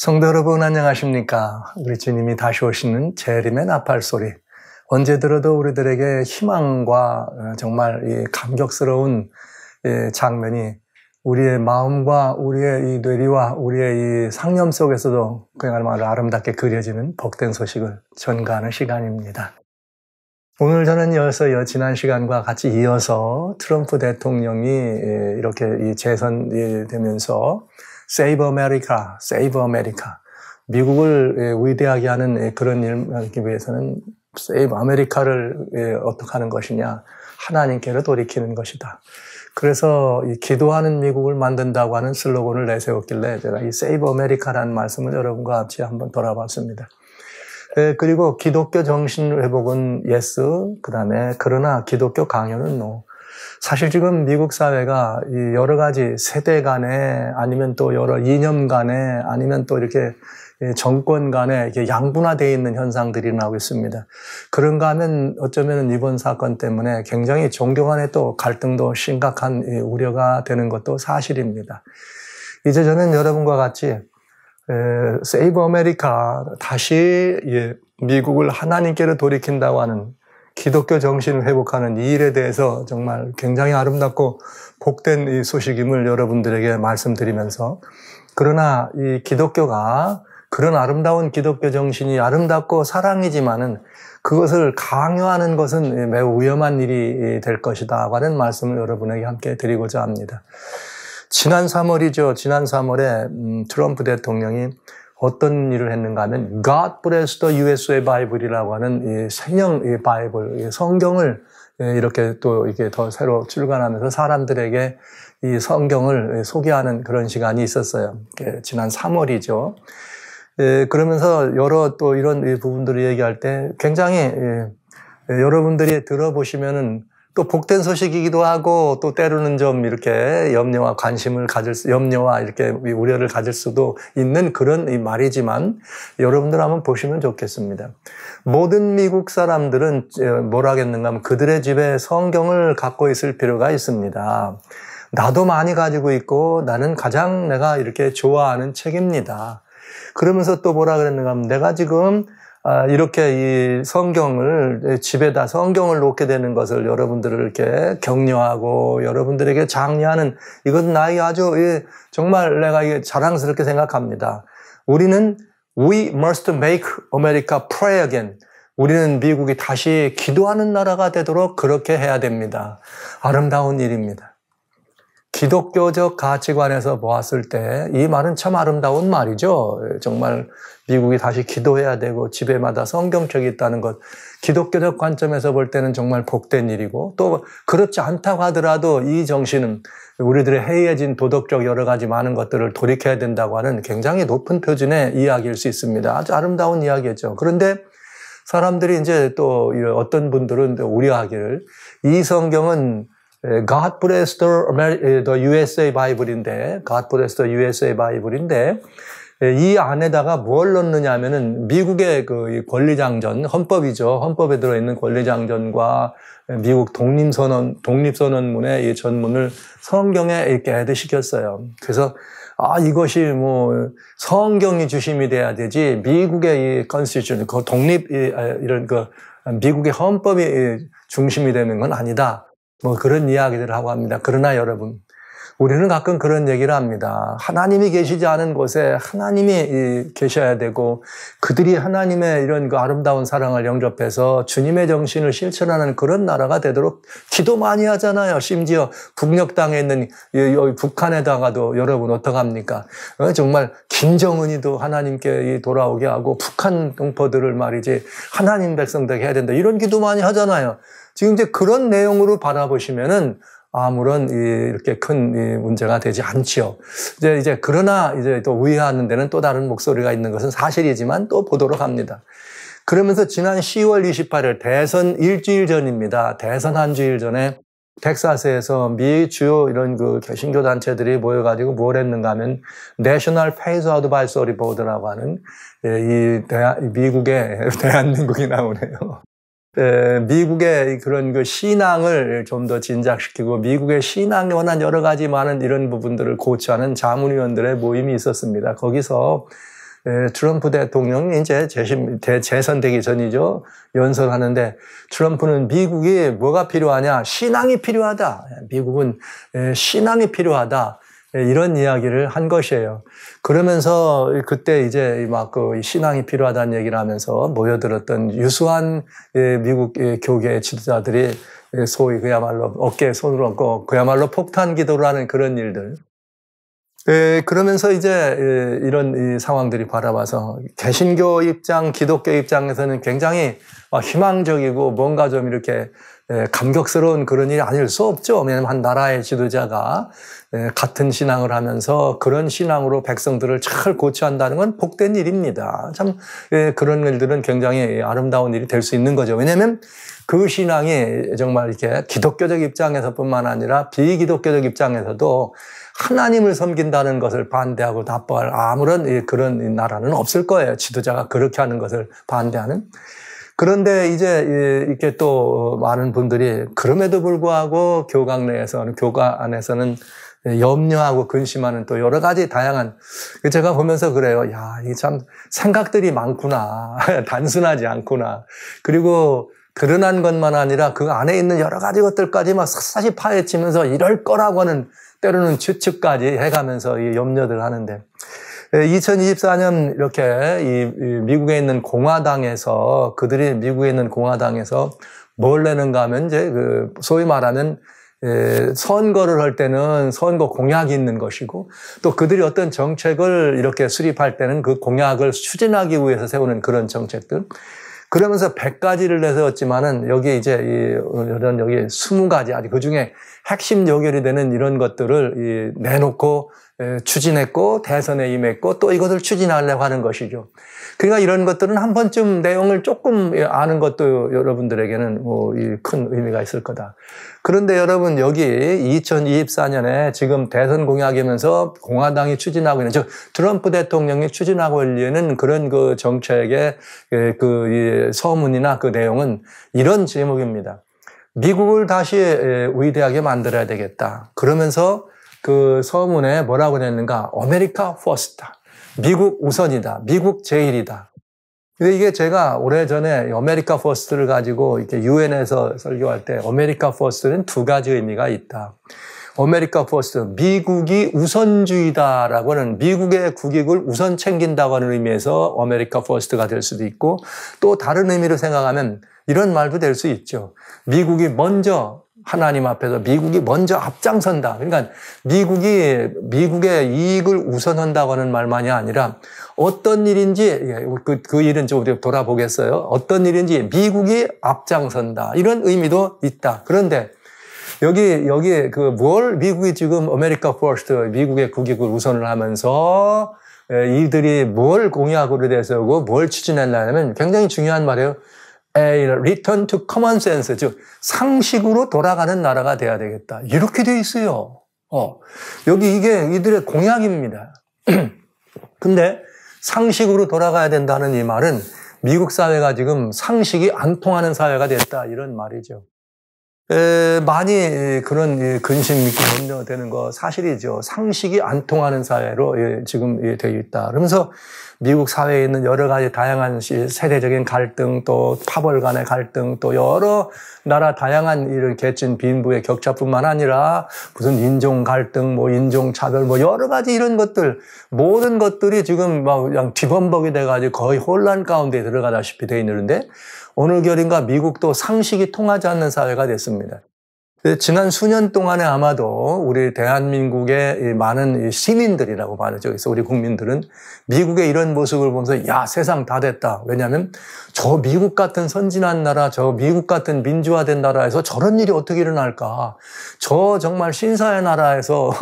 성도 여러분 안녕하십니까? 우리 주님이 다시 오시는 재림의 나팔 소리. 언제 들어도 우리들에게 희망과 어, 정말 감격스러운 예, 장면이 우리의 마음과 우리의 이 뇌리와 우리의 이 상념 속에서도 그야말로 아름답게 그려지는 복된 소식을 전가하는 시간입니다. 오늘 저는 이어서 지난 시간과 같이 이어서 트럼프 대통령이 예, 이렇게 재선되면서 Save America, Save America. 미국을 예, 위대하게 하는 예, 그런 일 하기 위해서는 세이브 아메리카를 어떻게 하는 것이냐. 하나님께로 돌이키는 것이다. 그래서 이 기도하는 미국을 만든다고 하는 슬로건을 내세웠길래 제가 이 세이브 아메리카라는 말씀을 여러분과 같이 한번 돌아봤습니다. 예, 그리고 기독교 정신 회복은 예스, 그 다음에 그러나 기독교 강요는 노. 사실 지금 미국 사회가 여러 가지 세대 간에 아니면 또 여러 이념 간에 아니면 또 이렇게 예, 정권 간에 이렇게 양분화되어 있는 현상들이 나오고 있습니다. 그런가 하면 어쩌면 이번 사건 때문에 굉장히 종교 간의 또 갈등도 심각한 우려가 되는 것도 사실입니다. 이제 저는 여러분과 같이 세이브 아메리카 다시 예, 미국을 하나님께로 돌이킨다고 하는 기독교 정신을 회복하는 이 일에 대해서 정말 굉장히 아름답고 복된 이 소식임을 여러분들에게 말씀드리면서 그러나 이 기독교가 그런 아름다운 기독교 정신이 아름답고 사랑이지만은 그것을 강요하는 것은 매우 위험한 일이 될 것이다. 라는 말씀을 여러분에게 함께 드리고자 합니다. 지난 3월이죠. 지난 3월에 음, 트럼프 대통령이 어떤 일을 했는가 하면 God bless the USA Bible이라고 하는 이 생형 이 바이블, 이 성경을 예, 이렇게 또 이게 더 새로 출간하면서 사람들에게 이 성경을 예, 소개하는 그런 시간이 있었어요. 예, 지난 3월이죠. 그러면서 여러 또 이런 부분들을 얘기할 때 굉장히 여러분들이 들어보시면은 또 복된 소식이기도 하고 또 때로는 좀 이렇게 염려와 관심을 가질 수, 염려와 이렇게 우려를 가질 수도 있는 그런 말이지만 여러분들 한번 보시면 좋겠습니다. 모든 미국 사람들은 뭐라겠는가 어, 하면 그들의 집에 성경을 갖고 있을 필요가 있습니다. 나도 많이 가지고 있고 나는 가장 내가 이렇게 좋아하는 책입니다. 그러면서 또 뭐라 그랬는가 하면 내가 지금 아, 이렇게 이 성경을 집에다 성경을 놓게 되는 것을 여러분들을 이렇게 격려하고 여러분들에게 장려하는 이것은 나의 아주 정말 내가 자랑스럽게 생각합니다. 우리는 we must make America pray again. 우리는 미국이 다시 기도하는 나라가 되도록 그렇게 해야 됩니다. 아름다운 일입니다. 기독교적 가치관에서 보았을 때 이 말은 참 아름다운 말이죠. 정말 미국이 다시 기도해야 되고 집에마다 성경책이 있다는 것. 기독교적 관점에서 볼 때는 정말 복된 일이고 또 그렇지 않다고 하더라도 이 정신은 우리들의 해이해진 도덕적 여러 가지 많은 것들을 돌이켜야 된다고 하는 굉장히 높은 표준의 이야기일 수 있습니다. 아주 아름다운 이야기죠. 그런데 사람들이 이제 또 어떤 분들은 우려하기를 이 성경은 예, God Bless the, Ameri- 예, the USA 바이블인데 God Bless the USA 바이블인데 예, 이 안에다가 뭘 넣느냐 하면은 미국의 그 권리장전, 헌법이죠. 헌법에 들어있는 권리장전과 미국 독립선언, 독립선언문의 이 전문을 성경에 이렇게 애드시켰어요. 그래서 아, 이것이 뭐 성경이 주심이 돼야 되지 미국의 이 컨스티튜션, 그 독립, 아, 이런 그 미국의 헌법이 중심이 되는 건 아니다. 뭐 그런 이야기들을 하고 합니다. 그러나 여러분, 우리는 가끔 그런 얘기를 합니다. 하나님이 계시지 않은 곳에 하나님이 계셔야 되고 그들이 하나님의 이런 그 아름다운 사랑을 영접해서 주님의 정신을 실천하는 그런 나라가 되도록 기도 많이 하잖아요. 심지어 북녘 땅에 있는 북한에다가도 여러분 어떡합니까? 어, 정말 김정은이도 하나님께 돌아오게 하고 북한 동포들을 말이지 하나님 백성 되 해야 된다. 이런 기도 많이 하잖아요. 지금 이제 그런 내용으로 바라보시면은 아무런 이렇게 큰 문제가 되지 않지요. 이제 이제 그러나 이제 또 우회하는 데는 또 다른 목소리가 있는 것은 사실이지만 또 보도록 합니다. 그러면서 지난 10월 28일 대선 일주일 전입니다. 대선 한 주일 전에 텍사스에서 미 주요 이런 그 개신교 단체들이 모여가지고 뭘 했는가 하면 내셔널 페이스 아드바이서리 보드라고 하는 예, 이 대한, 미국의 대한민국이 나오네요. 미국의 그런 그 신앙을 좀 더 진작시키고 미국의 신앙에 관한 여러 가지 많은 이런 부분들을 고치하는 자문위원들의 모임이 있었습니다. 거기서 트럼프 대통령이 이제 재심, 대, 재선되기 전이죠. 연설하는데 트럼프는 미국이 뭐가 필요하냐? 신앙이 필요하다. 미국은 신앙이 필요하다. 예, 이런 이야기를 한 것이에요. 그러면서 그때 이제 막그 신앙이 필요하다는 얘기를 하면서 모여들었던 유수한 예, 미국 예, 교계 지도자들이 소위 그야말로 어깨에 손을 얹고 그야말로 폭탄 기도를 하는 그런 일들. 그러면서 이제 이런 상황들이 바라봐서 개신교 입장, 기독교 입장에서는 굉장히 희망적이고 뭔가 좀 이렇게 감격스러운 그런 일이 아닐 수 없죠. 왜냐하면 한 나라의 지도자가 같은 신앙을 하면서 그런 신앙으로 백성들을 잘 고치한다는 건 복된 일입니다. 참 그런 일들은 굉장히 아름다운 일이 될 수 있는 거죠. 왜냐하면 그 신앙이 정말 이렇게 기독교적 입장에서뿐만 아니라 비기독교적 입장에서도 하나님을 섬긴다는 것을 반대하고 나빠할 아무런 예, 그런 나라는 없을 거예요. 지도자가 그렇게 하는 것을 반대하는. 그런데 이제 이렇게 또 많은 분들이 그럼에도 불구하고 교강 내에서는 교가 안에서는 염려하고 근심하는 또 여러 가지 다양한 제가 보면서 그래요. 야, 이 참 생각들이 많구나. 단순하지 않구나. 그리고 드러난 것만 아니라 그 안에 있는 여러 가지 것들까지 막 샅샅이 파헤치면서 이럴 거라고 하는 때로는 추측까지 해가면서 이 염려들 하는데 2024년 이렇게 미국에 있는 공화당에서 그들이 미국에 있는 공화당에서 뭘 내는가 하면 이제 그 소위 말하는 선거를 할 때는 선거 공약이 있는 것이고 또 그들이 어떤 정책을 이렇게 수립할 때는 그 공약을 추진하기 위해서 세우는 그런 정책들 그러면서 100가지를 내세웠지만은 여기 이제 이런 여기 20가지 아주 그 중에 핵심 요결이 되는 이런 것들을 내놓고 추진했고 대선에 임했고 또 이것을 추진하려고 하는 것이죠. 그러니까 이런 것들은 한 번쯤 내용을 조금 아는 것도 여러분들에게는 뭐큰 의미가 있을 거다. 그런데 여러분 여기 2024년에 지금 대선 공약이면서 공화당이 추진하고 있는 즉 트럼프 대통령이 추진하고 있는 그런 그 정책의 그 서문이나 그 내용은 이런 제목입니다. 미국을 다시 위대하게 만들어야 되겠다. 그러면서 그 서문에 뭐라고 그랬는가? 아메리카 퍼스트다. 미국 우선이다. 미국 제일이다. 근데 이게 제가 오래전에 아메리카 퍼스트를 가지고 이렇게 유엔에서 설교할 때 아메리카 퍼스트는 두 가지 의미가 있다. 아메리카 퍼스트, 미국이 우선주의다라고 하는 미국의 국익을 우선 챙긴다고 하는 의미에서 아메리카 퍼스트가 될 수도 있고 또 다른 의미로 생각하면 이런 말도 될 수 있죠. 미국이 먼저 하나님 앞에서 미국이 먼저 앞장선다. 그러니까 미국이 미국의 이익을 우선한다고 하는 말만이 아니라 어떤 일인지 예, 그, 그 일은 좀 우리가 돌아보겠어요. 어떤 일인지 미국이 앞장선다. 이런 의미도 있다. 그런데 여기 여기 그뭘 미국이 지금 아메리카 퍼스트 미국의 국익을 우선을 하면서 예, 이들이 뭘 공약으로 대서고뭘 추진했냐면 굉장히 중요한 말이에요. return to common sense, 즉 상식으로 돌아가는 나라가 돼야 되겠다. 이렇게 돼 있어요. 어. 여기 이게 이들의 공약입니다. 근데 상식으로 돌아가야 된다는 이 말은 미국 사회가 지금 상식이 안 통하는 사회가 됐다 이런 말이죠. 에, 많이 그런 근심 있게 염려되는 거 사실이죠. 상식이 안 통하는 사회로 예, 지금 되어 예, 있다. 그러면서 미국 사회에 있는 여러 가지 다양한 세대적인 갈등 또 파벌 간의 갈등 또 여러 나라 다양한 이런 계층 빈부의 격차뿐만 아니라 무슨 인종 갈등 뭐 인종 차별 뭐 여러 가지 이런 것들 모든 것들이 지금 막 그냥 뒤범벅이 돼가지고 거의 혼란 가운데 들어가다시피 돼 있는데 오늘 결인가 미국도 상식이 통하지 않는 사회가 됐습니다. 지난 수년 동안에 아마도 우리 대한민국의 많은 시민들이라고 말하죠. 그래서 우리 국민들은 미국의 이런 모습을 보면서 야 세상 다 됐다. 왜냐하면 저 미국 같은 선진한 나라, 저 미국 같은 민주화된 나라에서 저런 일이 어떻게 일어날까? 저 정말 신사의 나라에서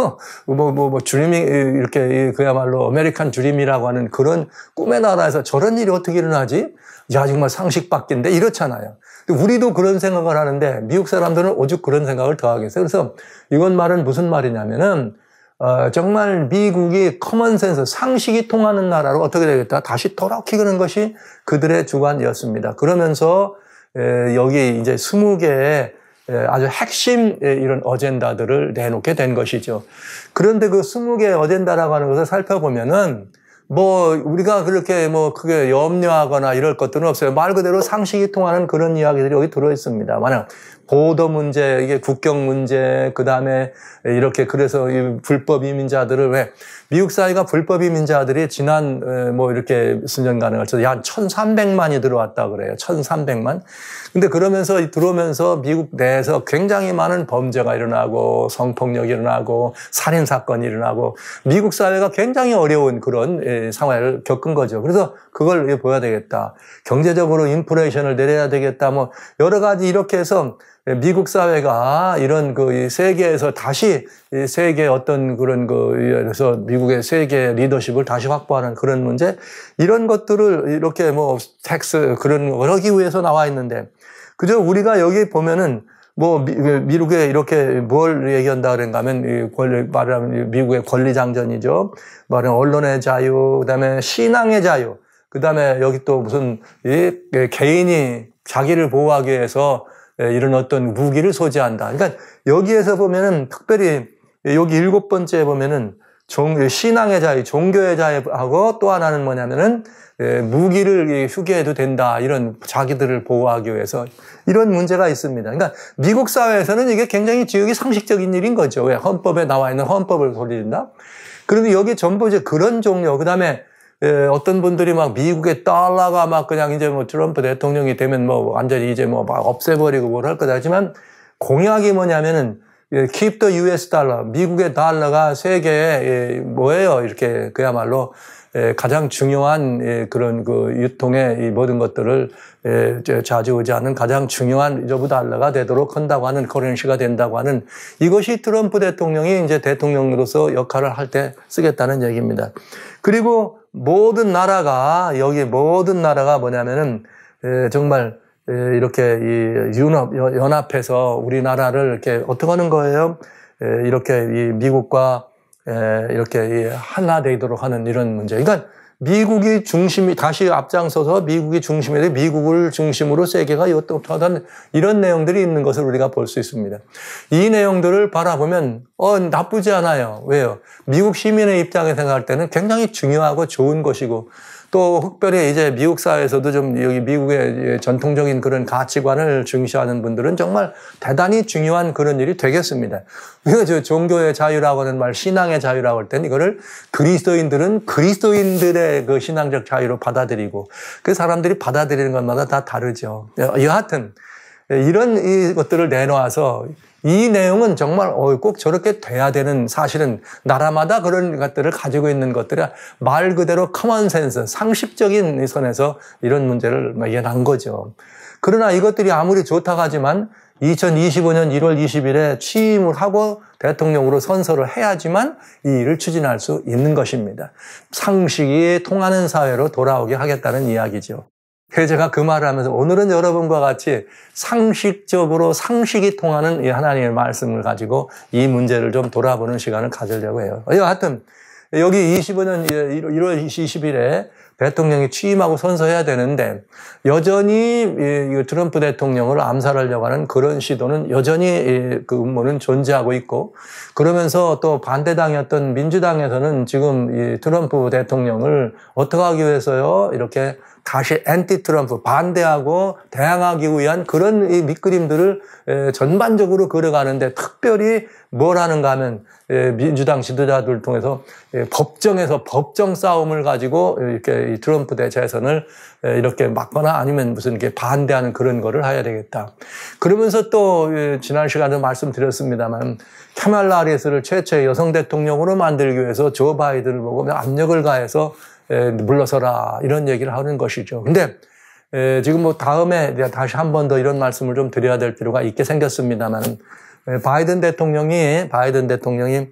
뭐 뭐뭐 뭐, 뭐 주림이 이렇게 그야말로 아메리칸 주림이라고 하는 그런 꿈의 나라에서 저런 일이 어떻게 일어나지? 야 정말 상식 밖인데 이렇잖아요. 우리도 그런 생각을 하는데 미국 사람들은 오죽 그런 생각을 더 하겠어요. 그래서 이건 말은 무슨 말이냐면은 어, 정말 미국이 커먼센스 상식이 통하는 나라로 어떻게 되겠다 다시 돌아키는 것이 그들의 주관이었습니다. 그러면서 에, 여기 이제 20개의 아주 핵심 이런 어젠다들을 내놓게 된 것이죠. 그런데 그 20개의 어젠다라고 하는 것을 살펴보면은 뭐 우리가 그렇게 뭐 크게 염려하거나 이럴 것들은 없어요. 말 그대로 상식이 통하는 그런 이야기들이 여기 들어 있습니다. 만약 보도 문제, 이게 국경 문제, 그 다음에 이렇게 그래서 불법 이민자들을 왜 미국 사회가 불법 이민자들이 지난 뭐 이렇게 수년간에 걸쳐서 약 1,300만이 들어왔다 그래요. 1,300만. 근데 그러면서 들어오면서 미국 내에서 굉장히 많은 범죄가 일어나고 성폭력이 일어나고 살인 사건이 일어나고 미국 사회가 굉장히 어려운 그런 상황을 겪은 거죠. 그래서 그걸 보여야 되겠다. 경제적으로 인플레이션을 내려야 되겠다. 뭐 여러 가지 이렇게 해서 미국 사회가 이런 그 세계에서 다시 세계 어떤 그런 그래서 미국의 세계 리더십을 다시 확보하는 그런 문제 이런 것들을 이렇게 뭐 텍스 그런 걸 하기 위해서 나와 있는데 그죠 우리가 여기 보면은 뭐 미, 그 미국에 이렇게 뭘 얘기한다 그런가 면 권리, 말하면 미국의 권리장전이죠. 말은 언론의 자유, 그다음에 신앙의 자유, 그다음에 여기 또 무슨 이 그 개인이 자기를 보호하기 위해서 예, 이런 어떤 무기를 소지한다. 그러니까 여기에서 보면은 특별히 여기 일곱 번째 보면은 종, 예, 신앙의 자유, 종교의 자유하고 또 하나는 뭐냐면은 예, 무기를 휴게해도 된다 이런 자기들을 보호하기 위해서 이런 문제가 있습니다. 그러니까 미국 사회에서는 이게 굉장히 지역이 상식적인 일인 거죠. 왜 헌법에 나와 있는 헌법을 돌린다. 그런데 여기 전부 이제 그런 종류, 그 다음에 예, 어떤 분들이 막 미국의 달러가 막 그냥 이제 뭐 트럼프 대통령이 되면 뭐 완전히 이제 뭐 막 없애버리고 뭘 할 거다 하지만 공약이 뭐냐면은 예, keep the US 달러, 미국의 달러가 세계에 예, 뭐예요? 이렇게 그야말로 예, 가장 중요한 예, 그런 그 유통의 이 모든 것들을 예, 좌지우지하는 가장 중요한 유저브 달러가 되도록 한다고 하는 커런시가 된다고 하는 이것이 트럼프 대통령이 이제 대통령으로서 역할을 할 때 쓰겠다는 얘기입니다. 그리고 모든 나라가 여기 모든 나라가 뭐냐면은 정말 이렇게 이 연합 연합해서 우리나라를 이렇게 어떻게 하는 거예요? 이렇게 미국과 이렇게 하나 되도록 하는 이런 문제. 그러니까 미국이 중심이 다시 앞장서서 미국이 중심이 돼 미국을 중심으로 세계가 이것도하던 이런 내용들이 있는 것을 우리가 볼 수 있습니다. 이 내용들을 바라보면 어 나쁘지 않아요. 왜요? 미국 시민의 입장에 생각할 때는 굉장히 중요하고 좋은 것이고 또특별히 이제 미국 사회에서도 좀 여기 미국의 전통적인 그런 가치관을 중시하는 분들은 정말 대단히 중요한 그런 일이 되겠습니다. 그래서 종교의 자유라고 하는 말, 신앙의 자유라고 할 때는 이거를 그리스도인들은 그리스도인들의 그 신앙적 자유로 받아들이고 그 사람들이 받아들이는 것마다 다 다르죠. 여하튼 이런 것들을 내놓아서 이 내용은 정말 꼭 저렇게 돼야 되는 사실은 나라마다 그런 것들을 가지고 있는 것들이 말 그대로 커먼센스, 상식적인 선에서 이런 문제를 예난 거죠. 그러나 이것들이 아무리 좋다고 하지만 2025년 1월 20일에 취임을 하고 대통령으로 선서를 해야지만 이 일을 추진할 수 있는 것입니다. 상식이 통하는 사회로 돌아오게 하겠다는 이야기죠. 그래서 제가 그 말을 하면서 오늘은 여러분과 같이 상식적으로 상식이 통하는 이 하나님의 말씀을 가지고 이 문제를 좀 돌아보는 시간을 가지려고 해요. 예, 여하튼 여기 25년 1월 20일에 대통령이 취임하고 선서해야 되는데 여전히 트럼프 대통령을 암살하려고 하는 그런 시도는 여전히 그 음모는 존재하고 있고 그러면서 또 반대당이었던 민주당에서는 지금 트럼프 대통령을 어떻게 하기 위해서요 이렇게 다시 앤티 트럼프 반대하고 대항하기 위한 그런 이 밑그림들을 전반적으로 그려가는데 특별히 뭘 하는가 하면 민주당 지도자들 통해서 법정에서 법정 싸움을 가지고 이렇게 트럼프 대 재선을 이렇게 막거나 아니면 무슨 이렇게 반대하는 그런 거를 해야 되겠다. 그러면서 또 지난 시간에 도 말씀드렸습니다만 캐말라 하리스를 최초의 여성 대통령으로 만들기 위해서 조 바이든을 보고 압력을 가해서 물러서라 이런 얘기를 하는 것이죠. 근데 지금 뭐 다음에 다시 한 번 더 이런 말씀을 좀 드려야 될 필요가 있게 생겼습니다만 바이든 대통령이 바이든 대통령이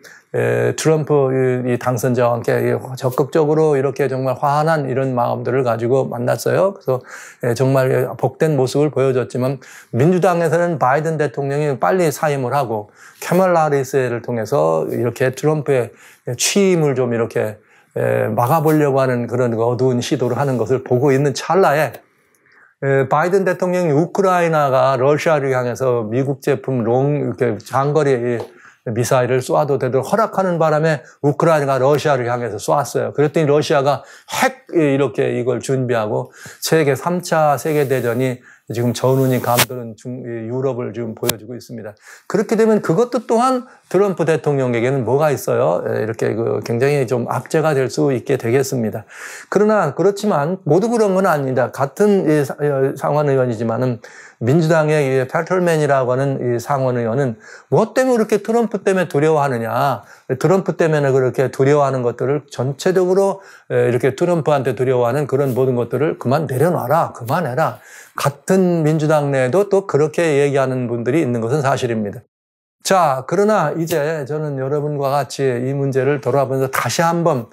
트럼프 당선자와 함께 적극적으로 이렇게 정말 화한 이런 마음들을 가지고 만났어요. 그래서 정말 복된 모습을 보여줬지만 민주당에서는 바이든 대통령이 빨리 사임을 하고 캐멀라 리스를 통해서 이렇게 트럼프의 취임을 좀 이렇게 막아보려고 하는 그런 어두운 시도를 하는 것을 보고 있는 찰나에 바이든 대통령이 우크라이나가 러시아를 향해서 미국 제품 롱 이렇게 장거리 미사일을 쏴도 되도록 허락하는 바람에 우크라이나가 러시아를 향해서 쏘았어요. 그랬더니 러시아가 핵 이렇게 이걸 준비하고 세계 3차 세계 대전이 지금 전운이 감도는 중, 유럽을 지금 보여주고 있습니다. 그렇게 되면 그것도 또한 트럼프 대통령에게는 뭐가 있어요? 이렇게 그 굉장히 좀 압제가 될 수 있게 되겠습니다. 그러나 그렇지만 모두 그런 건 아닙니다. 같은 어, 상원 의원이지만은 민주당의 패털맨이라고 하는 상원 의원은 뭐 때문에 그렇게 트럼프 때문에 두려워하느냐? 트럼프 때문에 그렇게 두려워하는 것들을 전체적으로 이렇게 트럼프한테 두려워하는 그런 모든 것들을 그만 내려놔라. 그만해라. 같은 민주당 내에도 또 그렇게 얘기하는 분들이 있는 것은 사실입니다. 자, 그러나 이제 저는 여러분과 같이 이 문제를 돌아보면서 다시 한번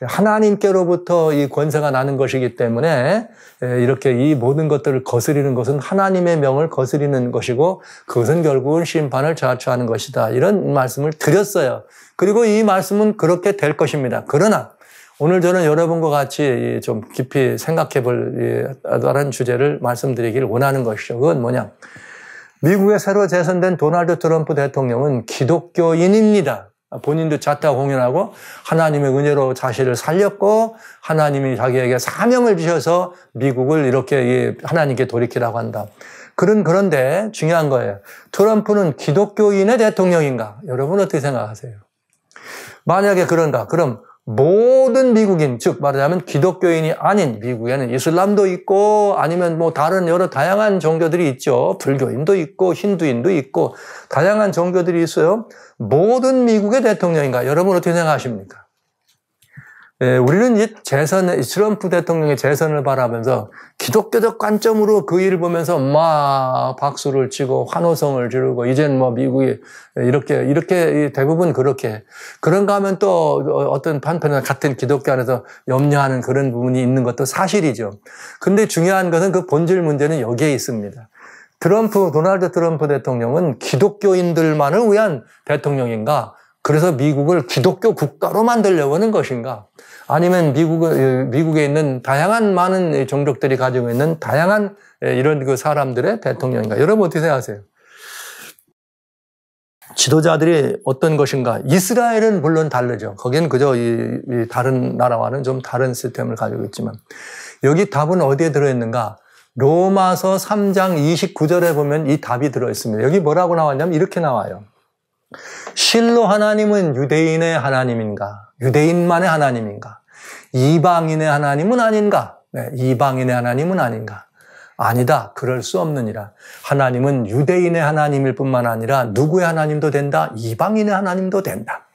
하나님께로부터 이 권세가 나는 것이기 때문에 이렇게 이 모든 것들을 거스리는 것은 하나님의 명을 거스리는 것이고 그것은 결국은 심판을 자초하는 것이다. 이런 말씀을 드렸어요. 그리고 이 말씀은 그렇게 될 것입니다. 그러나 오늘 저는 여러분과 같이 좀 깊이 생각해 볼 다른 주제를 말씀드리기를 원하는 것이죠. 그건 뭐냐. 미국의 새로 재선된 도널드 트럼프 대통령은 기독교인입니다. 본인도 자타 공연하고 하나님의 은혜로 자신을 살렸고 하나님이 자기에게 사명을 주셔서 미국을 이렇게 하나님께 돌이키라고 한다. 그런 그런데 중요한 거예요. 트럼프는 기독교인의 대통령인가? 여러분 어떻게 생각하세요? 만약에 그런가 그럼 모든 미국인, 즉 말하자면 기독교인이 아닌 미국에는 이슬람도 있고 아니면 뭐 다른 여러 다양한 종교들이 있죠. 불교인도 있고 힌두인도 있고 다양한 종교들이 있어요. 모든 미국의 대통령인가? 여러분 어떻게 생각하십니까? 예, 우리는 이 재선, 트럼프 대통령의 재선을 바라면서 기독교적 관점으로 그 일을 보면서 막 박수를 치고 환호성을 지르고 이젠 뭐 미국이 이렇게, 이렇게 대부분 그렇게. 그런가 하면 또 어떤 판편에 같은 기독교 안에서 염려하는 그런 부분이 있는 것도 사실이죠. 근데 중요한 것은 그 본질 문제는 여기에 있습니다. 트럼프, 도널드 트럼프 대통령은 기독교인들만을 위한 대통령인가? 그래서 미국을 기독교 국가로 만들려고 하는 것인가? 아니면 미국, 예, 미국에 있는 다양한 많은 종족들이 가지고 있는 다양한 예, 이런 그 사람들의 대통령인가? 여러분 어떻게 생각하세요? 지도자들이 어떤 것인가? 이스라엘은 물론 다르죠. 거기는 그저 이, 이 다른 나라와는 좀 다른 시스템을 가지고 있지만 여기 답은 어디에 들어있는가? 로마서 3장 29절에 보면 이 답이 들어있습니다. 여기 뭐라고 나왔냐면 이렇게 나와요. 실로 하나님은 유대인의 하나님인가? 유대인만의 하나님인가? 이방인의 하나님은 아닌가? 네, 이방인의 하나님은 아닌가? 아니다. 그럴 수 없느니라. 하나님은 유대인의 하나님일 뿐만 아니라 누구의 하나님도 된다? 이방인의 하나님도 된다.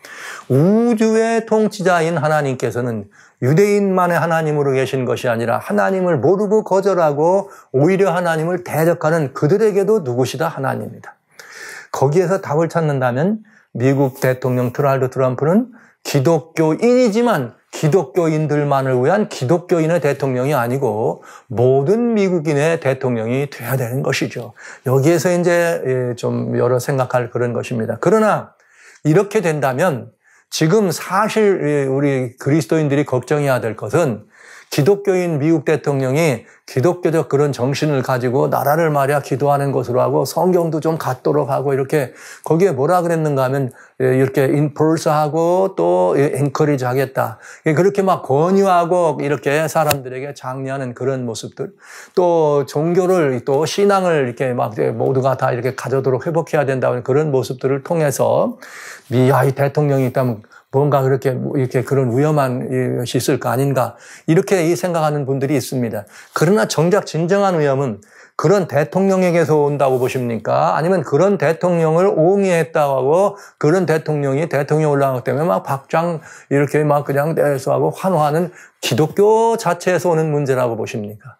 우주의 통치자인 하나님께서는 유대인만의 하나님으로 계신 것이 아니라 하나님을 모르고 거절하고 오히려 하나님을 대적하는 그들에게도 누구시다 하나님입니다. 거기에서 답을 찾는다면 미국 대통령 트랄드 트럼프는 기독교인이지만 기독교인들만을 위한 기독교인의 대통령이 아니고 모든 미국인의 대통령이 돼야 되는 것이죠. 여기에서 이제 예, 좀 여러 생각할 그런 것입니다. 그러나 이렇게 된다면 지금 사실 예, 우리 그리스도인들이 걱정해야 될 것은 기독교인 미국 대통령이 기독교적 그런 정신을 가지고 나라를 말이야 기도하는 것으로 하고 성경도 좀갖도록 하고 이렇게 거기에 뭐라 그랬는가 하면 예, 이렇게 인플스하고 또앵커리지 예, 하겠다. 예, 그렇게 막 권유하고 이렇게 사람들에게 장려하는 그런 모습들. 또 종교를 또 신앙을 이렇게 막 모두가 다 이렇게 가져도록 회복해야 된다는 그런 모습들을 통해서 미아이 대통령이 있다면 뭔가 그렇게 뭐 이렇게 그런 위험한 것이 있을까 아닌가 이렇게 생각하는 분들이 있습니다. 그러나 정작 진정한 위험은 그런 대통령에게서 온다고 보십니까? 아니면 그런 대통령을 옹의했다고 하고 그런 대통령이 대통령 올라가기 때문에 막 박장 이렇게 막 그냥 대수하고 환호하는 기독교 자체에서 오는 문제라고 보십니까?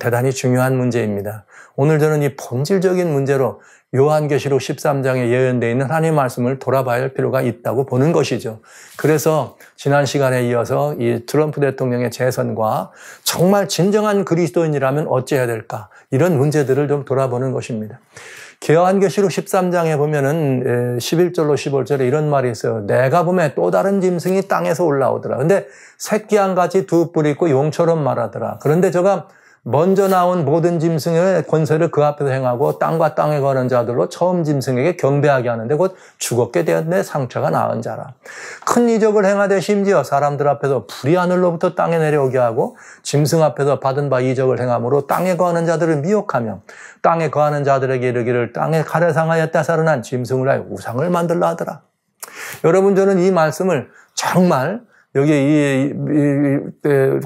대단히 중요한 문제입니다. 오늘 저는 이 본질적인 문제로 요한계시록 13장에 예언되어 있는 하나님의 말씀을 돌아봐야 할 필요가 있다고 보는 것이죠. 그래서 지난 시간에 이어서 이 트럼프 대통령의 재선과 정말 진정한 그리스도인이라면 어찌해야 될까? 이런 문제들을 좀 돌아보는 것입니다. 계한계시록 13장에 보면은 11절로 15절에 이런 말이 있어요. 내가 보면 또 다른 짐승이 땅에서 올라오더라. 근데 새끼 한 가지 두 뿔이 있고 용처럼 말하더라. 그런데 저가 먼저 나온 모든 짐승의 권세를 그 앞에서 행하고 땅과 땅에 거는 자들로 처음 짐승에게 경배하게 하는데 곧 죽었게 되었네 상처가 나은 자라. 큰 이적을 행하되 심지어 사람들 앞에서 불이 하늘로부터 땅에 내려오게 하고 짐승 앞에서 받은 바 이적을 행함으로 땅에 거하는 자들을 미혹하며 땅에 거하는 자들에게 이르기를 땅에 가래상하였다 사아난 짐승을 하여 우상을 만들라 하더라. 여러분 저는 이 말씀을 정말 여기 이, 이,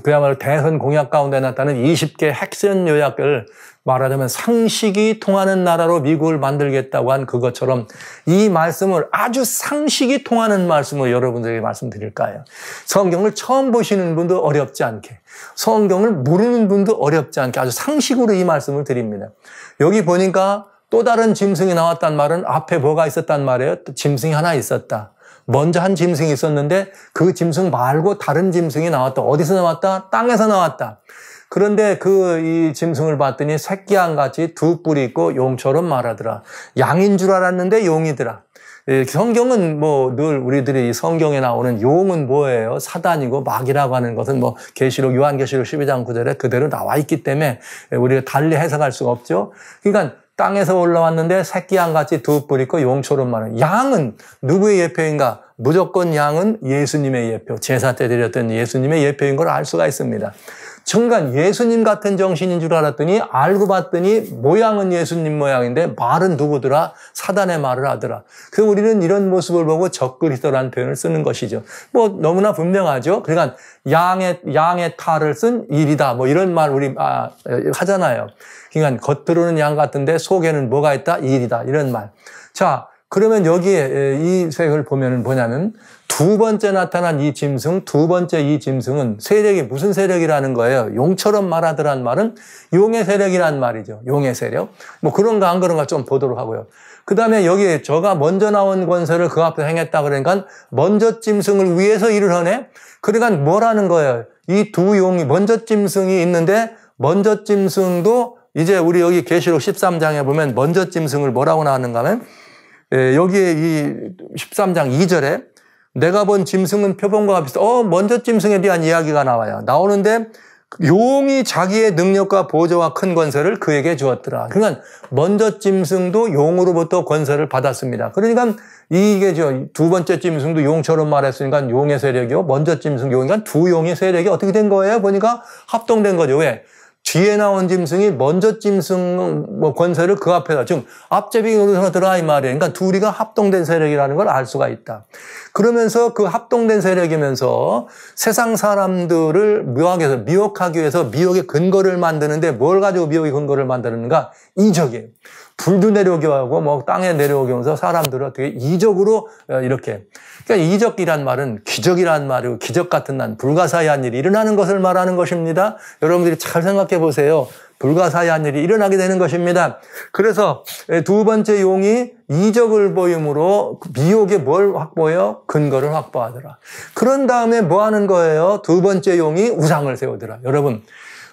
그야말로 대선 공약 가운데 나타난 20개 핵심 요약을 말하자면 상식이 통하는 나라로 미국을 만들겠다고 한 그것처럼 이 말씀을 아주 상식이 통하는 말씀을 여러분들에게 말씀드릴까요? 성경을 처음 보시는 분도 어렵지 않게, 성경을 모르는 분도 어렵지 않게 아주 상식으로 이 말씀을 드립니다. 여기 보니까 또 다른 짐승이 나왔단 말은 앞에 뭐가 있었단 말이에요? 짐승이 하나 있었다. 먼저 한 짐승이 있었는데 그 짐승 말고 다른 짐승이 나왔다. 어디서 나왔다? 땅에서 나왔다. 그런데 그 이 짐승을 봤더니 새끼양 같이 두 뿔이 있고 용처럼 말하더라. 양인 줄 알았는데 용이더라. 예, 성경은 뭐 늘 우리들이 성경에 나오는 용은 뭐예요? 사단이고 막이라고 하는 것은 뭐 계시록 요한계시록 12장 9절에 그대로 나와 있기 때문에 우리가 달리 해석할 수가 없죠. 그러니까 땅에서 올라왔는데 새끼 양같이 두 뿔 있고 용처럼 말은 양은 누구의 예표인가? 무조건 양은 예수님의 예표, 제사 때 드렸던 예수님의 예표인 걸 알 수가 있습니다. 정간 예수님 같은 정신인 줄 알았더니 알고 봤더니 모양은 예수님 모양인데 말은 누구더라? 사단의 말을 하더라. 그 우리는 이런 모습을 보고 적그리스도라는 표현을 쓰는 것이죠. 뭐 너무나 분명하죠. 그러니까 양의 양의 탈을 쓴 일이다. 뭐 이런 말 우리 아, 하잖아요. 그러니까 겉으로는 양 같은데 속에는 뭐가 있다? 일이다. 이런 말. 자, 그러면 여기에 이 색을 보면은 뭐냐면 두 번째 나타난 이 짐승, 두 번째 이 짐승은 세력이 무슨 세력이라는 거예요? 용처럼 말하더란 말은 용의 세력이란 말이죠. 용의 세력. 뭐 그런가 안 그런가 좀 보도록 하고요. 그 다음에 여기 에 저가 먼저 나온 권세를 그 앞에 행했다 그러니까 먼저 짐승을 위해서 일을 하네? 그러니까 뭐라는 거예요? 이 두 용이, 먼저 짐승이 있는데 먼저 짐승도 이제 우리 여기 계시록 13장에 보면 먼저 짐승을 뭐라고 나왔는가 하면 예, 여기에 이 13장 2절에 내가 본 짐승은 표범과 비슷. 어 먼저 짐승에 대한 이야기가 나와요. 나오는데 용이 자기의 능력과 보조와 큰 권세를 그에게 주었더라. 그러니까 먼저 짐승도 용으로부터 권세를 받았습니다. 그러니까 이게죠. 두 번째 짐승도 용처럼 말했으니까 용의 세력이요. 먼저 짐승 용이니까 두 용의 세력이 어떻게 된 거예요? 보니까 합동된 거죠. 왜? 뒤에 나온 짐승이 먼저 짐승 뭐 권세를 그 앞에다 즉 앞제비 노릇하더라 이 말이에요. 그러니까 둘이가 합동된 세력이라는 걸 알 수가 있다. 그러면서 그 합동된 세력이면서 세상 사람들을 미혹해서 미혹하기 위해서 미혹의 근거를 만드는데 뭘 가지고 미혹의 근거를 만드는가 이적이에요. 불도 내려오게 하고 뭐 땅에 내려오게 하면서 사람들을 어떻게 이적으로 어, 이렇게 그러니까 이적이란 말은 기적이란 말이고 기적 같은 난 불가사의한 일이 일어나는 것을 말하는 것입니다. 여러분들이 잘 생각해 보세요. 불가사의한 일이 일어나게 되는 것입니다. 그래서 예, 두 번째 용이 이적을 보임으로 미혹에 뭘 확보해요? 근거를 확보하더라. 그런 다음에 뭐 하는 거예요? 두 번째 용이 우상을 세우더라. 여러분,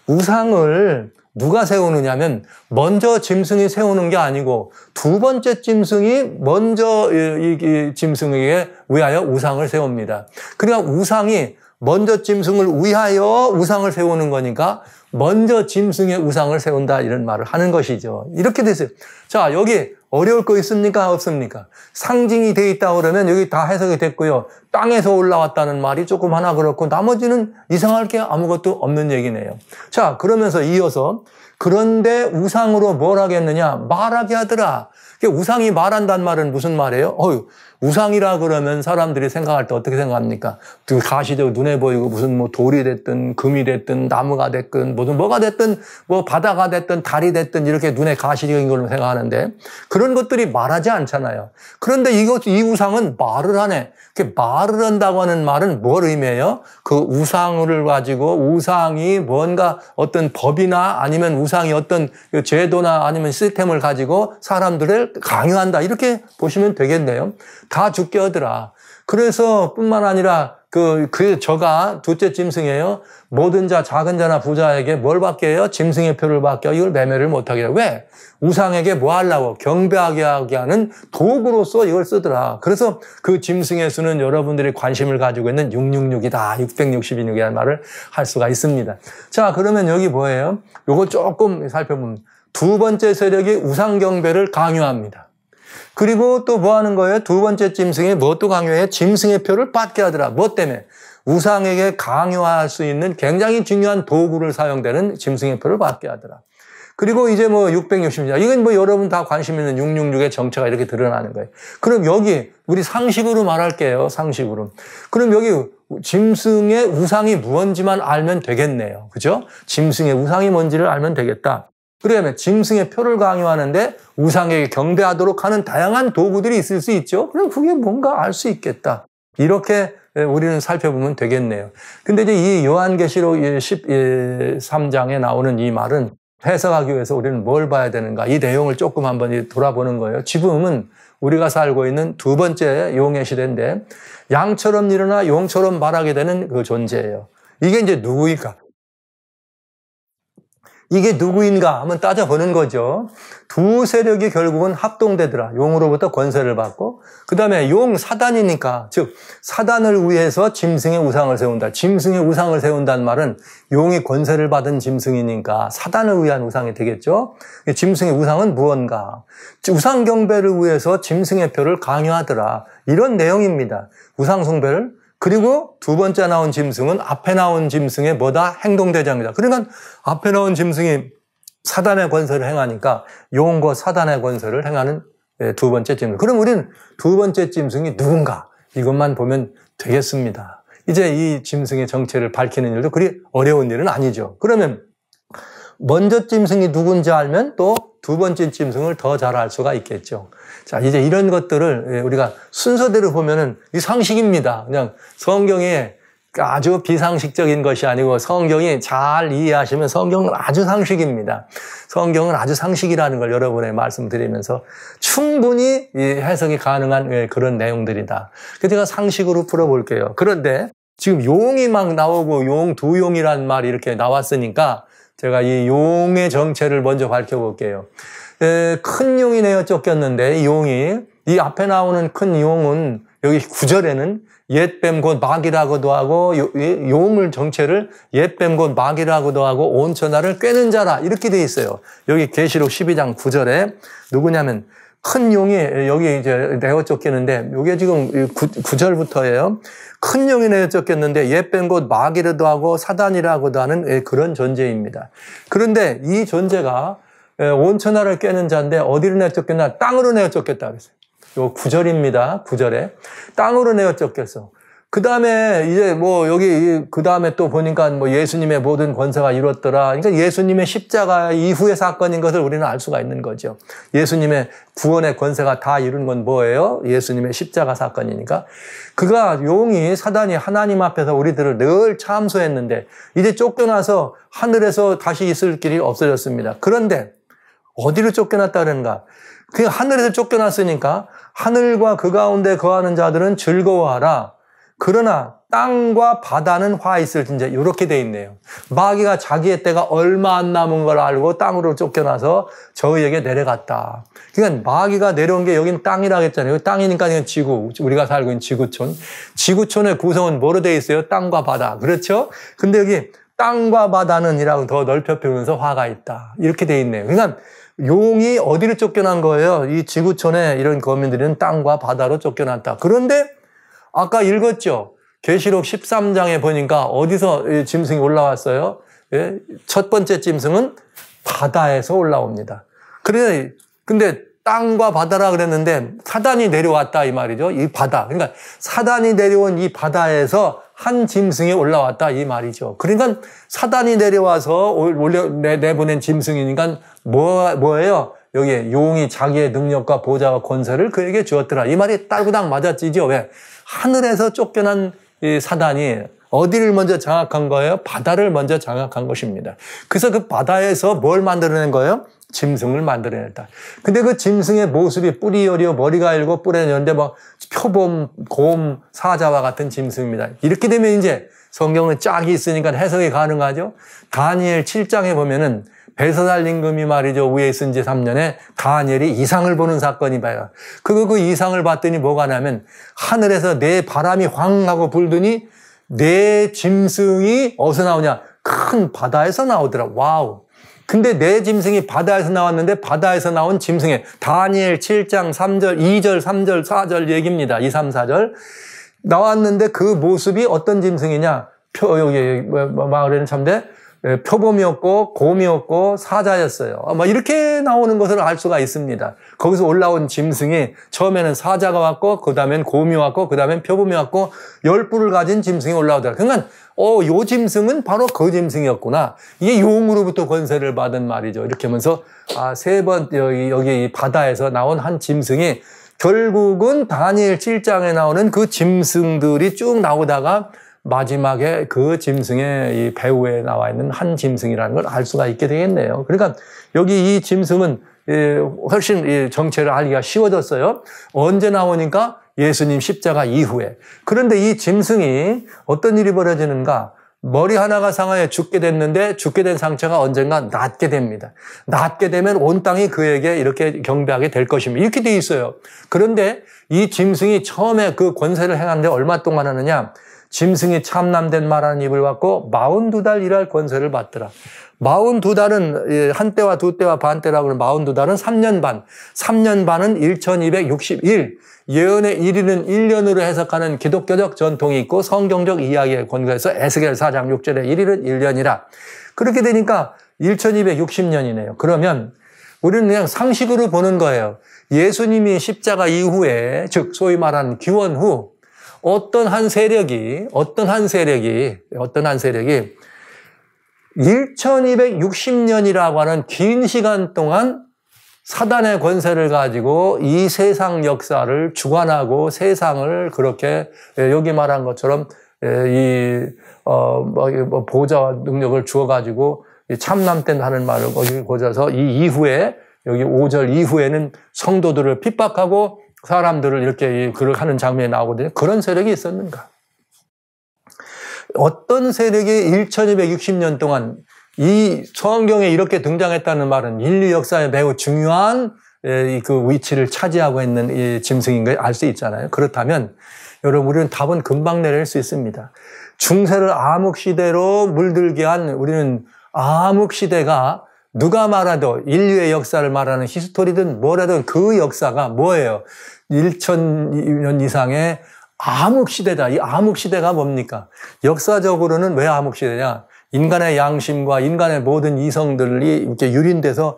우상을 누가 세우느냐면 먼저 짐승이 세우는 게 아니고 두 번째 짐승이 먼저 이, 짐승에게 위하여 우상을 세웁니다. 그러니까 우상이 먼저 짐승을 위하여 우상을 세우는 거니까 먼저 짐승의 우상을 세운다 이런 말을 하는 것이죠. 이렇게 되세요. 자, 여기 어려울 거 있습니까? 없습니까? 상징이 돼 있다 그러면 여기 다 해석이 됐고요. 땅에서 올라왔다는 말이 조금 하나 그렇고 나머지는 이상할 게 아무것도 없는 얘기네요. 자, 그러면서 이어서 그런데 우상으로 뭘 하겠느냐? 말하게 하더라. 우상이 말한단 말은 무슨 말이에요? 어휴, 우상이라 그러면 사람들이 생각할 때 어떻게 생각합니까? 가시적 눈에 보이고 무슨 뭐 돌이 됐든 금이 됐든 나무가 됐든 무슨 뭐가 됐든 뭐 바다가 됐든 달이 됐든 이렇게 눈에 가시적인 걸로 생각하는데 그런 것들이 말하지 않잖아요. 그런데 이것, 이 우상은 말을 하네. 그 말을 한다고 하는 말은 뭘 의미해요? 그 우상을 가지고 우상이 뭔가 어떤 법이나 아니면 우상이 어떤 그 제도나 아니면 시스템을 가지고 사람들을 강요한다. 이렇게 보시면 되겠네요. 다 죽게 하더라. 그래서 뿐만 아니라 그, 그, 저가 두째 짐승이에요. 모든 자, 작은 자나 부자에게 뭘바뀌어요 짐승의 표를 바뀌어. 요 이걸 매매를 못하게 해요. 왜? 우상에게 뭐 하려고? 경배하게 하게 하는 도구로서 이걸 쓰더라. 그래서 그 짐승의 수는 여러분들이 관심을 가지고 있는 666이다. 666이라는 말을 할 수가 있습니다. 자, 그러면 여기 뭐예요? 요거 조금 살펴보면 두 번째 세력이 우상경배를 강요합니다. 그리고 또 뭐 하는 거예요? 두 번째 짐승이 무엇도 강요해? 짐승의 표를 받게 하더라. 뭐 때문에? 우상에게 강요할 수 있는 굉장히 중요한 도구를 사용되는 짐승의 표를 받게 하더라. 그리고 이제 뭐6 6 0다 이건 뭐 여러분 다 관심 있는 666의 정체가 이렇게 드러나는 거예요. 그럼 여기 우리 상식으로 말할게요. 상식으로. 그럼 여기 짐승의 우상이 무언지만 알면 되겠네요. 그죠? 짐승의 우상이 뭔지를 알면 되겠다. 그러면 짐승의 표를 강요하는데 우상에게 경배하도록 하는 다양한 도구들이 있을 수 있죠. 그럼 그게 뭔가 알 수 있겠다. 이렇게 예, 우리는 살펴보면 되겠네요. 근데 이제 이 요한계시록 13장에 예, 나오는 이 말은 해석하기 위해서 우리는 뭘 봐야 되는가? 이 내용을 조금 한번 돌아보는 거예요. 지금은 우리가 살고 있는 두 번째 용의 시대인데 양처럼 일어나 용처럼 말하게 되는 그 존재예요. 이게 이제 누구일까? 이게 누구인가 한번 따져보는 거죠. 두 세력이 결국은 합동되더라. 용으로부터 권세를 받고 그 다음에 용 사단이니까 즉 사단을 위해서 짐승의 우상을 세운다. 짐승의 우상을 세운다는 말은 용이 권세를 받은 짐승이니까 사단을 위한 우상이 되겠죠. 짐승의 우상은 무언가. 우상 경배를 위해서 짐승의 표를 강요하더라. 이런 내용입니다. 우상 성배를 그리고 두 번째 나온 짐승은 앞에 나온 짐승의 뭐다? 행동대장이다. 그러니까 앞에 나온 짐승이 사단의 권세를 행하니까 용과 사단의 권세를 행하는 예, 두 번째 짐승. 그럼 우리는 두 번째 짐승이 누군가? 이것만 보면 되겠습니다. 이제 이 짐승의 정체를 밝히는 일도 그리 어려운 일은 아니죠. 그러면 먼저 짐승이 누군지 알면 또두 번째 짐승을 더 잘 알 수가 있겠죠. 자, 이제 이런 것들을 예, 우리가 순서대로 보면은 이 상식입니다. 그냥 성경에 아주 비상식적인 것이 아니고 성경이 잘 이해하시면 성경은 아주 상식입니다. 성경은 아주 상식이라는 걸 여러분에 말씀드리면서 충분히 해석이 가능한 예, 그런 내용들이다. 그래 제가 상식으로 풀어볼게요. 그런데 지금 용이 막 나오고 용, 두 용이란 말이 이렇게 나왔으니까 제가 이 용의 정체를 먼저 밝혀볼게요. 에, 큰용이 내어 쫓겼는데 이 용이 이 앞에 나오는 큰 용은 여기 구절에는 옛뱀 곧마귀라고도 하고 용을 정체를 옛뱀 곧마귀라고도 하고 온 천하를 꿰는 자라 이렇게 돼 있어요. 여기 계시록 12장 9절에 누구냐면 큰 용이 여기 이제 내어 쫓겼는데 이게 지금 9, 절부터예요큰 용이 내어 쫓겼는데 옛뺀곳 마귀라도 하고 사단이라고도 하는 예, 그런 존재입니다. 그런데 이 존재가 예, 온 천하를 깨는 자인데 어디로 내어 쫓겼나 땅으로 내어 쫓겼다 그랬어요. 이 9절입니다. 9절에 땅으로 내어 쫓겼어. 그 다음에 이제 뭐 여기 그 다음에 또 보니까 뭐 예수님의 모든 권세가 이뤘더라. 그러니까 예수님의 십자가 이후의 사건인 것을 우리는 알 수가 있는 거죠. 예수님의 구원의 권세가 다 이룬 건 뭐예요? 예수님의 십자가 사건이니까. 그가 용이 사단이 하나님 앞에서 우리들을 늘 참소했는데 이제 쫓겨나서 하늘에서 다시 있을 길이 없어졌습니다. 그런데 어디로 쫓겨났다 그런가? 그 하늘에서 쫓겨났으니까 하늘과 그 가운데 거하는 자들은 즐거워하라. 그러나 땅과 바다는 화 있을 진제 이렇게 돼 있네요. 마귀가 자기의 때가 얼마 안 남은 걸 알고 땅으로 쫓겨나서 저희에게 내려갔다. 그러니까 마귀가 내려온 게여긴 땅이라 했잖아요. 땅이니까 이건 지구, 우리가 살고 있는 지구촌. 지구촌의 구성은 뭐로 돼 있어요? 땅과 바다. 그렇죠? 근데 여기 땅과 바다는이라고 더 넓혀 표면서 화가 있다. 이렇게 돼 있네요. 그러니까 용이 어디로 쫓겨난 거예요? 이 지구촌에 이런 거민들은 땅과 바다로 쫓겨났다. 그런데 아까 읽었죠? 계시록 13장에 보니까 어디서 짐승이 올라왔어요? 예? 첫 번째 짐승은 바다에서 올라옵니다. 그래, 근데 땅과 바다라 그랬는데 사단이 내려왔다 이 말이죠. 이 바다. 그러니까 사단이 내려온 이 바다에서 한 짐승이 올라왔다 이 말이죠. 그러니까 사단이 내려와서 올려 내보낸 짐승이니까 뭐 뭐예요? 여기에 용이 자기의 능력과 보좌와 권세를 그에게 주었더라. 이 말이 딸구닥 맞아지죠. 왜? 하늘에서 쫓겨난 사단이 어디를 먼저 장악한 거예요? 바다를 먼저 장악한 것입니다. 그래서 그 바다에서 뭘 만들어낸 거예요? 짐승을 만들어냈다. 근데 그 짐승의 모습이 뿌리 여리고 머리가 일고 뿌 뿔에 연데 막 표범, 곰, 사자와 같은 짐승입니다. 이렇게 되면 이제 성경은 짝이 있으니까 해석이 가능하죠. 다니엘 7장에 보면은 베사살 임금이 말이죠. 위에 있은 지 3년에 다니엘이 이상을 보는 사건이 봐요. 그거 그, 그 이상을 봤더니 뭐가 나면 하늘에서 내 바람이 황 하고 불더니 내 짐승이 어디서 나오냐? 큰 바다에서 나오더라. 와우. 근데 내 짐승이 바다에서 나왔는데 바다에서 나온 짐승에 다니엘 7장 3절, 2절, 3절, 4절 얘기입니다. 2, 3, 4절. 나왔는데 그 모습이 어떤 짐승이냐? 표, 여기, 뭐, 뭐, 마을에는 참대 예, 표범이었고 곰이었고 사자였어요. 막 이렇게 나오는 것을 알 수가 있습니다. 거기서 올라온 짐승이 처음에는 사자가 왔고 그 다음엔 곰이 왔고 그 다음엔 표범이 왔고 열 뿔을 가진 짐승이 올라오더라. 그러니까 어, 요 짐승은 바로 그 짐승이었구나. 이게 용으로부터 권세를 받은 말이죠. 이렇게 하면서 아, 세번 여기 여기 바다에서 나온 한 짐승이 결국은 다니엘 7장에 나오는 그 짐승들이 쭉 나오다가 마지막에 그 짐승의 이 배후에 나와 있는 한 짐승이라는 걸 알 수가 있게 되겠네요. 그러니까 여기 이 짐승은 예, 훨씬 예, 정체를 알기가 쉬워졌어요. 언제 나오니까 예수님 십자가 이후에. 그런데 이 짐승이 어떤 일이 벌어지는가? 머리 하나가 상하여 죽게 됐는데 죽게 된 상처가 언젠가 낫게 됩니다. 낫게 되면 온 땅이 그에게 이렇게 경배하게 될 것입니다. 이렇게 돼 있어요. 그런데 이 짐승이 처음에 그 권세를 행하데 얼마 동안 하느냐? 짐승이 참남된 말하는 입을 갖고 42달 일할 권세를 받더라. 42달은 예, 한때와 두때와 반때라고 하는 42달은 3년 반. 3년 반은 1261. 예언의 1위는 1년으로 해석하는 기독교적 전통이 있고 성경적 이야기에권고해서 에스겔 4장 6절의 1위는 1년이라. 그렇게 되니까 1260년이네요. 그러면 우리는 그냥 상식으로 보는 거예요. 예수님이 십자가 이후에, 즉, 소위 말하는 기원 후, 어떤 한 세력이, 어떤 한 세력이, 어떤 한 세력이 1260년이라고 하는 긴 시간 동안 사단의 권세를 가지고 이 세상 역사를 주관하고 세상을 그렇게 예, 여기 말한 것처럼 예, 이 어, 뭐, 뭐 보좌 능력을 주어 가지고 참남된 하는 말을 거기 고자서 이 이후에 여기 5절 이후에는 성도들을 핍박하고 사람들을 이렇게 글을 하는 장면이 나오거든요. 그런 세력이 있었는가? 어떤 세력이 1260년 동안 이 성경에 이렇게 등장했다는 말은 인류 역사에 매우 중요한 그 위치를 차지하고 있는 짐승인 걸 알 수 있잖아요. 그렇다면 여러분 우리는 답은 금방 내릴 수 있습니다. 중세를 암흑 시대로 물들게 한 우리는 암흑 시대가 누가 말하도 인류의 역사를 말하는 히스토리든 뭐라든 그 역사가 뭐예요? 1천년 이상의 암흑 시대다. 이 암흑 시대가 뭡니까? 역사적으로는 왜 암흑 시대냐? 인간의 양심과 인간의 모든 이성들이 이렇게 유린돼서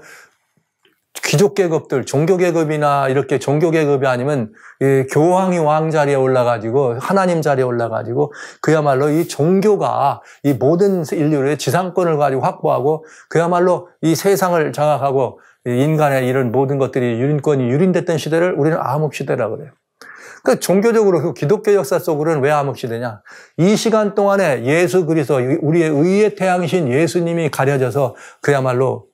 귀족 계급들, 종교 계급이나 이렇게 종교 계급이 아니면 교황이 왕 자리에 올라가지고 하나님 자리에 올라가지고 그야말로 이 종교가 이 모든 인류의 지상권을 가지고 확보하고 그야말로 이 세상을 장악하고 인간의 이런 모든 것들이 유린권이 유린됐던 시대를 우리는 암흑 시대라고 그래요. 그 종교적으로 그 기독교 역사 속으로는 왜 암흑시대냐? 이 시간 동안에 예수 그리스도 우리의 의의 태양신 예수님이 가려져서 그야말로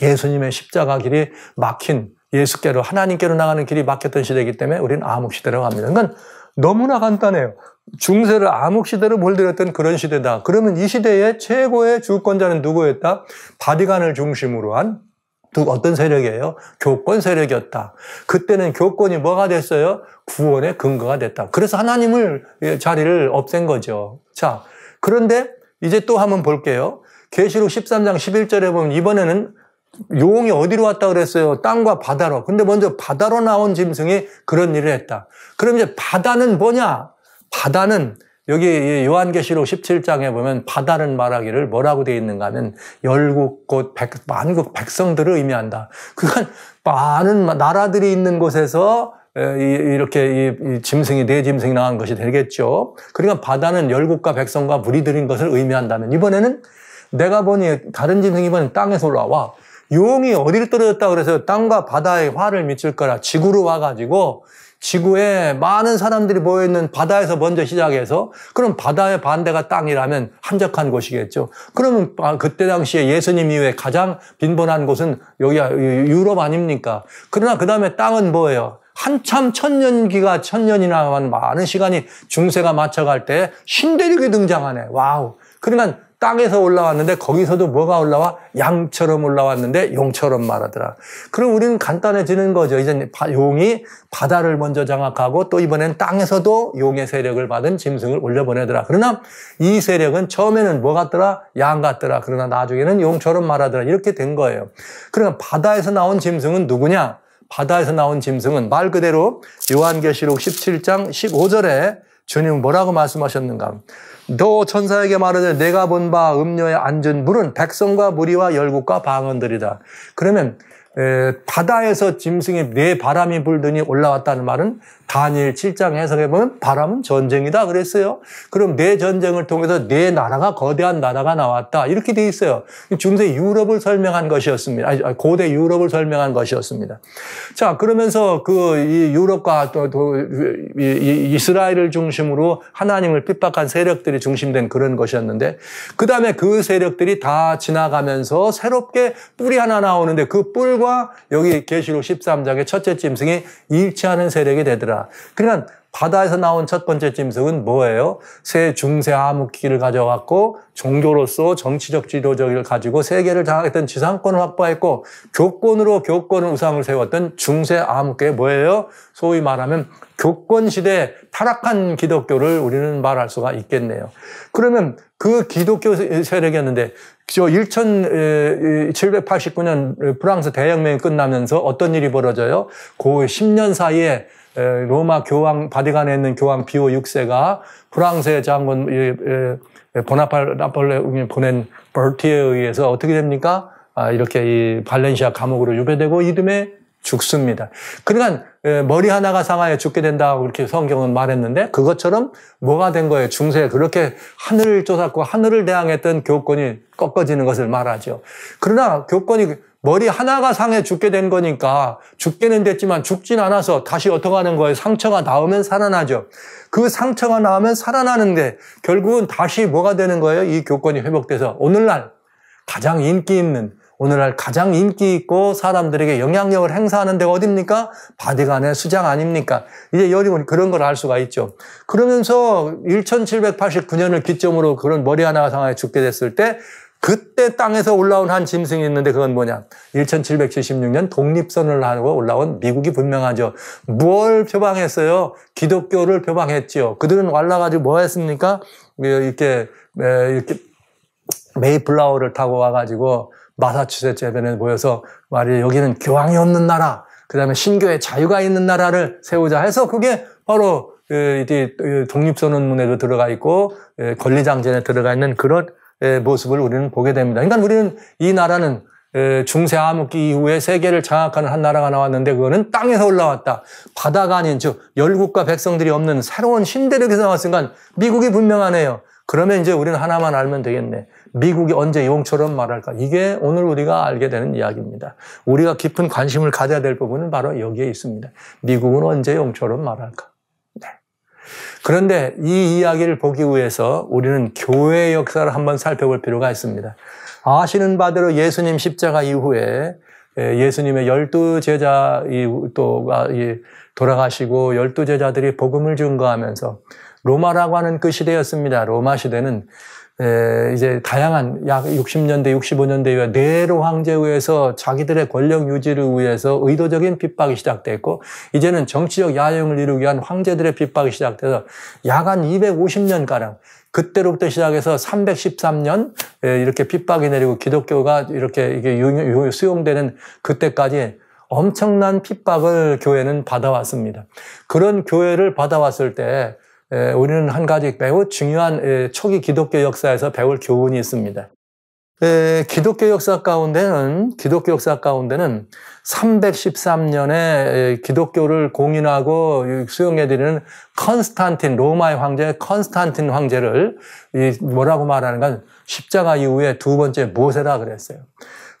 예수님의 십자가 길이 막힌 예수께로 하나님께로 나가는 길이 막혔던 시대이기 때문에 우리는 암흑 시대라고 합니다. 그건 너무나 간단해요. 중세를 암흑 시대로 몰들였던 그런 시대다. 그러면 이 시대의 최고의 주권자는 누구였다? 바디간을 중심으로 한 어떤 세력이에요? 교권 세력이었다. 그때는 교권이 뭐가 됐어요? 구원의 근거가 됐다. 그래서 하나님을 자리를 없앤 거죠. 자, 그런데 이제 또 한번 볼게요. 계시록 13장 11절에 보면 이번에는 용이 어디로 왔다 그랬어요? 땅과 바다로. 근데 먼저 바다로 나온 짐승이 그런 일을 했다. 그럼 이제 바다는 뭐냐? 바다는 여기 요한계시록 17장에 보면 바다는 말하기를 뭐라고 되어 있는가 하면 열국 곳 백, 만국 백성들을 의미한다. 그건 많은 나라들이 있는 곳에서 이렇게 이 짐승이 네 짐승이 나온 것이 되겠죠. 그러니까 바다는 열국과 백성과 무리들인 것을 의미한다면 이번에는 내가 보니 다른 짐승이 이번에 땅에서 올라와 용이 어디를 떨어졌다 그래서 땅과 바다에 화를 미칠 거라 지구로 와가지고 지구에 많은 사람들이 모여있는 바다에서 먼저 시작해서 그럼 바다의 반대가 땅이라면 한적한 곳이겠죠. 그러면 아, 그때 당시에 예수님 이후에 가장 빈번한 곳은 여기가 아, 유럽 아닙니까? 그러나 그 다음에 땅은 뭐예요? 한참 천년기가 천년이나 많은 시간이 중세가 맞춰갈 때 신대륙이 등장하네. 와우. 그러면 땅에서 올라왔는데 거기서도 뭐가 올라와? 양처럼 올라왔는데 용처럼 말하더라. 그럼 우리는 간단해지는 거죠. 이제 용이 바다를 먼저 장악하고 또 이번엔 땅에서도 용의 세력을 받은 짐승을 올려보내더라. 그러나 이 세력은 처음에는 뭐 같더라? 양 같더라. 그러나 나중에는 용처럼 말하더라. 이렇게 된 거예요. 그러니 바다에서 나온 짐승은 누구냐? 바다에서 나온 짐승은 말 그대로 요한계시록 17장 15절에 주님 뭐라고 말씀하셨는가? 너 천사에게 말하되 내가 본 바음료에 앉은 물은 백성과 무리와 열국과 방언들이다. 그러면 바다에서 짐승의 네 바람이 불더니 올라왔다는 말은 다니엘 7장 해석해 보면 바람은 전쟁이다 그랬어요. 그럼 네 전쟁을 통해서 네 나라가 거대한 나라가 나왔다 이렇게 돼 있어요. 중세 유럽을 설명한 것이었습니다. 아니, 고대 유럽을 설명한 것이었습니다. 자 그러면서 그 유럽과 또, 또 이스라엘을 중심으로 하나님을 핍박한 세력들이 중심된 그런 것이었는데 그 다음에 그 세력들이 다 지나가면서 새롭게 뿔이 하나 나오는데 그뿔 세과 여기 계시록 13장의 첫째 짐승이 일치하는 세력이 되더라. 그러니까 바다에서 나온 첫 번째 짐승은 뭐예요? 새 중세 암흑기를 가져왔고 종교로서 정치적 지도적을 가지고 세계를 장악했던 지상권을 확보했고 교권으로 교권을 우상을 세웠던 중세 암흑계 뭐예요? 소위 말하면 교권 시대 타락한 기독교를 우리는 말할 수가 있겠네요. 그러면 그 기독교 세력이었는데 저 1789년 프랑스 대혁명이 끝나면서 어떤 일이 벌어져요? 그 10년 사이에 로마 교황 바디간에 있는 교황 비오 6세가 프랑스의 장군 보나팔 나폴레옹이 보낸 벌티에 의해서 어떻게 됩니까? 아, 이렇게 이 발렌시아 감옥으로 유배되고 이듬해 죽습니다. 그러니까 예, 머리 하나가 상하여 죽게 된다고 이렇게 성경은 말했는데 그것처럼 뭐가 된 거예요? 중세 에 그렇게 하늘을 쫓았고 하늘을 대항했던 교권이 꺾어지는 것을 말하죠. 그러나 교권이 머리 하나가 상해 죽게 된 거니까 죽게는 됐지만 죽진 않아서 다시 어떻게 하는 거예요? 상처가 나오면 살아나죠. 그 상처가 나오면 살아나는데 결국은 다시 뭐가 되는 거예요? 이 교권이 회복돼서 오늘날 가장 인기 있는 오늘날 가장 인기 있고 사람들에게 영향력을 행사하는 데가 어딥니까? 바디간의 수장 아닙니까? 이제 여러분 그런 걸 알 수가 있죠. 그러면서 1789년을 기점으로 그런 머리 하나 가상하에 죽게 됐을 때 그때 땅에서 올라온 한 짐승이 있는데 그건 뭐냐? 1776년 독립선을 하고 올라온 미국이 분명하죠. 무엇 표방했어요? 기독교를 표방했죠 그들은 왈라가지고뭐 했습니까? 그 이렇게, 이렇게 메이플라워를 타고 와가지고 마사추세츠 변에 모여서 말이에요. 여기는 교황이 없는 나라, 그 다음에 신교의 자유가 있는 나라를 세우자 해서 그게 바로 독립선언문에도 들어가 있고 권리장전에 들어가 있는 그런 모습을 우리는 보게 됩니다. 그러니까 우리는 이 나라는 중세 암흑기 이후에 세계를 장악하는 한 나라가 나왔는데 그거는 땅에서 올라왔다. 바다가 아닌 즉 열국과 백성들이 없는 새로운 신대륙에서 나왔으니까 미국이 분명하네요. 그러면 이제 우리는 하나만 알면 되겠네. 미국이 언제 용처럼 말할까? 이게 오늘 우리가 알게 되는 이야기입니다. 우리가 깊은 관심을 가져야 될 부분은 바로 여기에 있습니다. 미국은 언제 용처럼 말할까? 네. 그런데 이 이야기를 보기 위해서 우리는 교회의 역사를 한번 살펴볼 필요가 있습니다. 아시는 바대로 예수님 십자가 이후에 예, 예수님의 열두 제자 또가 아, 돌아가시고 열두 제자들이 복음을 증거하면서 로마라고 하는 그 시대였습니다. 로마 시대는 에, 이제 다양한 약 60년대, 65년대에 네로 황제후에서 자기들의 권력 유지를 위해서 의도적인 핍박이 시작됐고 이제는 정치적 야영을 이루기 위한 황제들의 핍박이 시작돼서 약 한 250년가량 그때로부터 시작해서 313년 이렇게 핍박이 내리고 기독교가 이렇게 이게 수용되는 그때까지 엄청난 핍박을 교회는 받아왔습니다. 그런 교회를 받아왔을 때 우리는 한 가지 매우 중요한 초기 기독교 역사에서 배울 교훈이 있습니다. 기독교 역사 가운데는 기독교 역사 가운데는 313년에 기독교를 공인하고 수용해 드리는 컨스탄틴 로마의 황제 컨스탄틴 황제를 뭐라고 말하는 건 십자가 이후에 두 번째 모세라 그랬어요.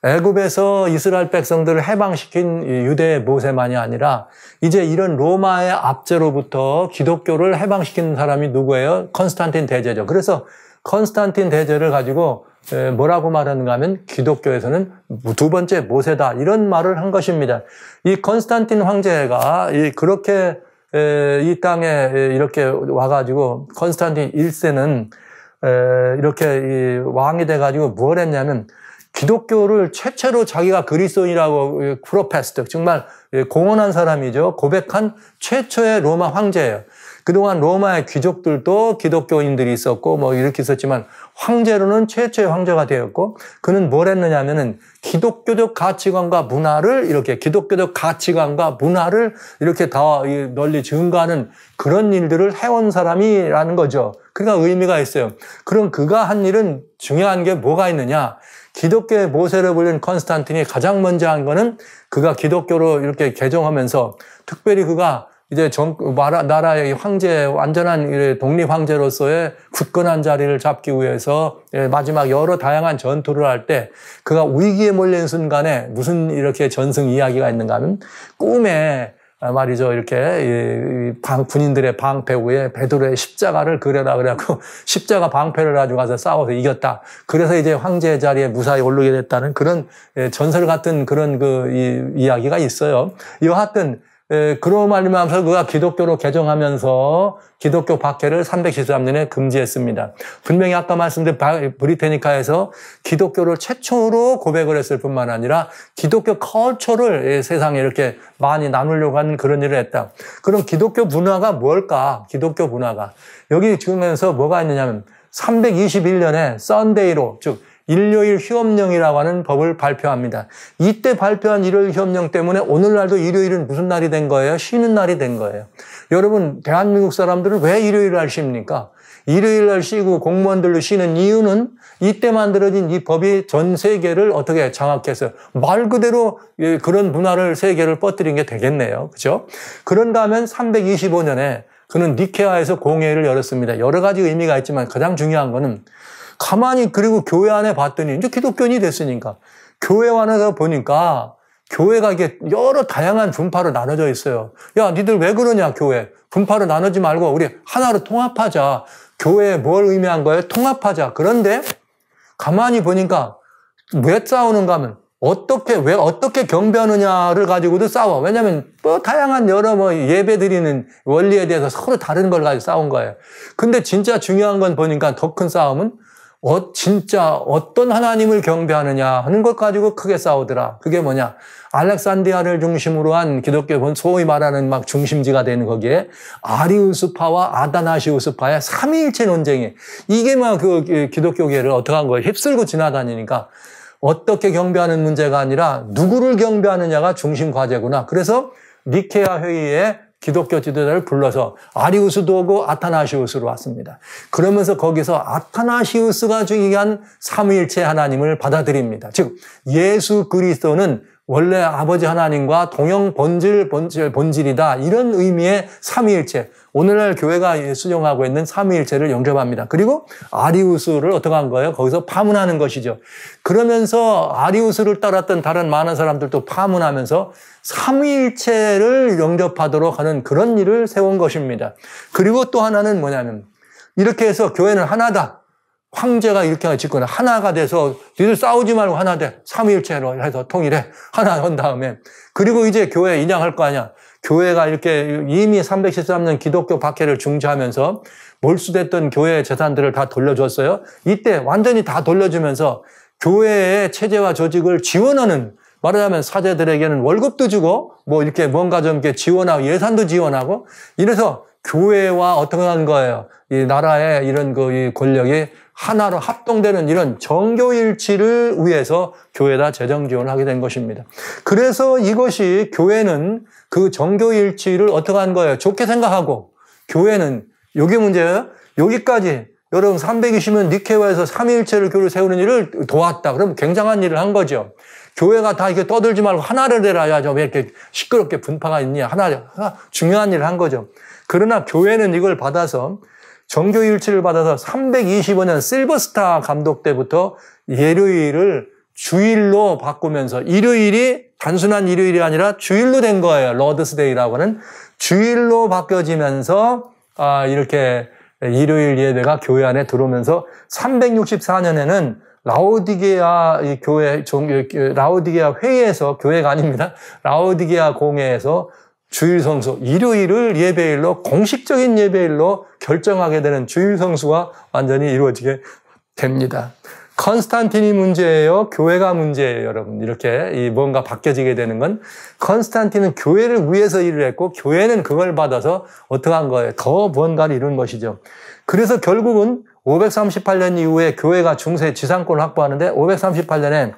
애굽에서 이스라엘 백성들을 해방시킨 유대 모세만이 아니라 이제 이런 로마의 압제로부터 기독교를 해방시킨 사람이 누구예요? 컨스탄틴 대제죠. 그래서 컨스탄틴 대제를 가지고 뭐라고 말하는가 하면 기독교에서는 두 번째 모세다 이런 말을 한 것입니다. 이 컨스탄틴 황제가 그렇게 이 땅에 이렇게 와가지고 컨스탄틴 1세는 이렇게 왕이 돼가지고 뭘 했냐면 기독교를 최초로 자기가 그리스도인이라고 프로페스트 예, 정말 예, 공언한 사람이죠. 고백한 최초의 로마 황제예요. 그동안 로마의 귀족들도 기독교인들이 있었고 뭐 이렇게 있었지만 황제로는 최초의 황제가 되었고 그는 뭘 했느냐면은 기독교적 가치관과 문화를 이렇게 기독교적 가치관과 문화를 이렇게 다 널리 증가하는 그런 일들을 해온 사람이라는 거죠. 그러니까 의미가 있어요. 그럼 그가 한 일은 중요한 게 뭐가 있느냐? 기독교의 모세를 불린 컨스탄틴이 가장 먼저 한 거는 그가 기독교로 이렇게 개종하면서 특별히 그가 이제 정, 나라의 황제, 완전한 독립 황제로서의 굳건한 자리를 잡기 위해서 예, 마지막 여러 다양한 전투를 할 때 그가 위기에 몰린 순간에 무슨 이렇게 전승 이야기가 있는가 하면 꿈에 아, 말이죠. 이렇게 방, 군인들의 방패 위에 베드로의 십자가를 그려라 그래갖고 십자가 방패를 가지고가서 싸워서 이겼다. 그래서 이제 황제 자리에 무사히 오르게 됐다는 그런 예, 전설 같은 그런 그 이, 야기가 있어요. 여하튼 예, 그로 말미암아서 그가 기독교로 개정하면서 기독교 박해를 313년에 금지했습니다. 분명히 아까 말씀드린 브리테니카에서 기독교를 최초로 고백을 했을 뿐만 아니라 기독교 커처를 세상에 이렇게 많이 나누려고 하는 그런 일을 했다. 그럼 기독교 문화가 뭘까? 기독교 문화가. 여기 지금에서 뭐가 있느냐면 하 321년에 썬데이로 즉 일요일 휴업령이라고 하는 법을 발표합니다. 이때 발표한 일요일 휴업령 때문에 오늘날도 일요일은 무슨 날이 된 거예요? 쉬는 날이 된 거예요. 여러분 대한민국 사람들은 왜 일요일 날 쉽니까? 일요일 날 쉬고 공무원들로 쉬는 이유는 이때 만들어진 이 법이 전 세계를 어떻게 장악해서 말 그대로 예, 그런 문화를 세계를 뻗뜨린 게 되겠네요. 그렇죠? 그런가 하면 325년에 그는 니케아에서 공회를 열었습니다. 여러 가지 의미가 있지만 가장 중요한 거는 가만히 그리고 교회 안에 봤더니 이제 기독교인이 됐으니까 교회 안에서 그 보니까 교회가 이게 여러 다양한 분파로 나눠져 있어요. 야, 니들 왜 그러냐, 교회. 분파로 나누지 말고 우리 하나로 통합하자. 교회에 뭘 의미한 거예요? 통합하자. 그런데 가만히 보니까 왜 싸우는가 하면 어떻게 왜 어떻게 경배하느냐를 가지고도 싸워. 왜냐면뭐 다양한 여러 뭐 예배 드리는 원리에 대해서 서로 다른 걸 가지고 싸운 거예요. 근데 진짜 중요한 건 보니까 더 큰 싸움은 어, 진짜 어떤 하나님을 경배하느냐 하는 것 가지고 크게 싸우더라. 그게 뭐냐? 알렉산디아를 중심으로 한 기독교 소위 말하는 막 중심지가 되는 거기에 아리우스파와 아다나시우스파의 삼위일체 논쟁이 이게 막그 그, 기독교계를 어떻게 한 거예요? 휩쓸고 지나다니니까 어떻게 경배하는 문제가 아니라 누구를 경배하느냐가 중심 과제구나. 그래서 니케아 회의에 기독교 지도자를 불러서 아리우스도 오고 아타나시우스로 왔습니다. 그러면서 거기서 아타나시우스가 중요한 삼위일체 하나님을 받아들입니다. 즉 예수 그리스도는 원래 아버지 하나님과 동영 본질, 본질, 본질이다. 이런 의미의 삼위일체. 오늘날 교회가 수용하고 있는 삼위일체를 영접합니다. 그리고 아리우스를 어떻게 한 거예요? 거기서 파문하는 것이죠. 그러면서 아리우스를 따랐던 다른 많은 사람들도 파문하면서 삼위일체를 영접하도록 하는 그런 일을 세운 것입니다. 그리고 또 하나는 뭐냐면, 이렇게 해서 교회는 하나다. 황제가 이렇게 짓거나 하나가 돼서 너희들 싸우지 말고 하나 돼. 삼위일체로 해서 통일해. 하나 한 다음에. 그리고 이제 교회 인양할 거 아니야. 교회가 이렇게 이미 313년 기독교 박해를 중지하면서 몰수됐던 교회의 재산들을 다 돌려줬어요. 이때 완전히 다 돌려주면서 교회의 체제와 조직을 지원하는 말하자면 사제들에게는 월급도 주고 뭐 이렇게 뭔가 좀 이렇게 지원하고 예산도 지원하고 이래서 교회와 어떻게 하는 거예요. 이 나라의 이런 그 권력이 하나로 합동되는 이런 정교일치를 위해서 교회에다 재정 지원을 하게 된 것입니다. 그래서 이것이 교회는 그 정교일치를 어떻게 한 거예요? 좋게 생각하고 교회는 여기 문제예요. 여기까지 여러분 320년 니케와에서 3일체를 교를 세우는 일을 도왔다. 그럼 굉장한 일을 한 거죠. 교회가 다 이렇게 떠들지 말고 하나를 내라야죠. 왜 이렇게 시끄럽게 분파가 있냐. 하나, 중요한 일을 한 거죠. 그러나 교회는 이걸 받아서 정교 일치를 받아서 325년 실버스타 감독 때부터 예요일을 주일로 바꾸면서 일요일이 단순한 일요일이 아니라 주일로 된 거예요. 러드스데이라고 하는 주일로 바뀌어지면서 아, 이렇게 일요일 예배가 교회 안에 들어오면서 364년에는 라오디게아 교회 라오디게아 회의에서 교회가 아닙니다. 라오디게아 공회에서 주일 성수, 일요일을 예배일로 공식적인 예배일로 결정하게 되는 주일 성수가 완전히 이루어지게 됩니다. 컨스탄틴이 문제예요. 교회가 문제예요, 여러분. 이렇게 뭔가 바뀌어지게 되는 건 컨스탄틴은 교회를 위해서 일을 했고 교회는 그걸 받아서 어떻게 한 거예요? 더 뭔가를 이룬 것이죠. 그래서 결국은 538년 이후에 교회가 중세 지상권을 확보하는데 538년에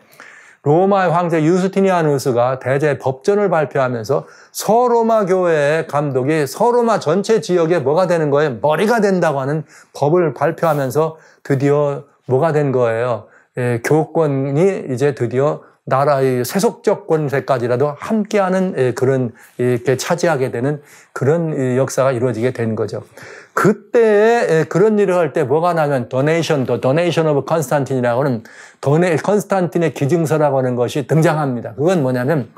로마의 황제 유스티니아누스가 대제 법전을 발표하면서 서로마 교회의 감독이 서로마 전체 지역에 뭐가 되는 거예요? 머리가 된다고 하는 법을 발표하면서 드디어 뭐가 된 거예요? 예, 교권이 이제 드디어 나라의 세속적 권세까지라도 함께하는 예, 그런 이렇게 차지하게 되는 그런 역사가 이루어지게 된 거죠. 그때 예, 그런 일을 할 때 뭐가 나면 도네이션, 더 도네이션 오브 컨스탄틴이라고 는 도네 컨스탄틴의 기증서라고 하는 것이 등장합니다. 그건 뭐냐면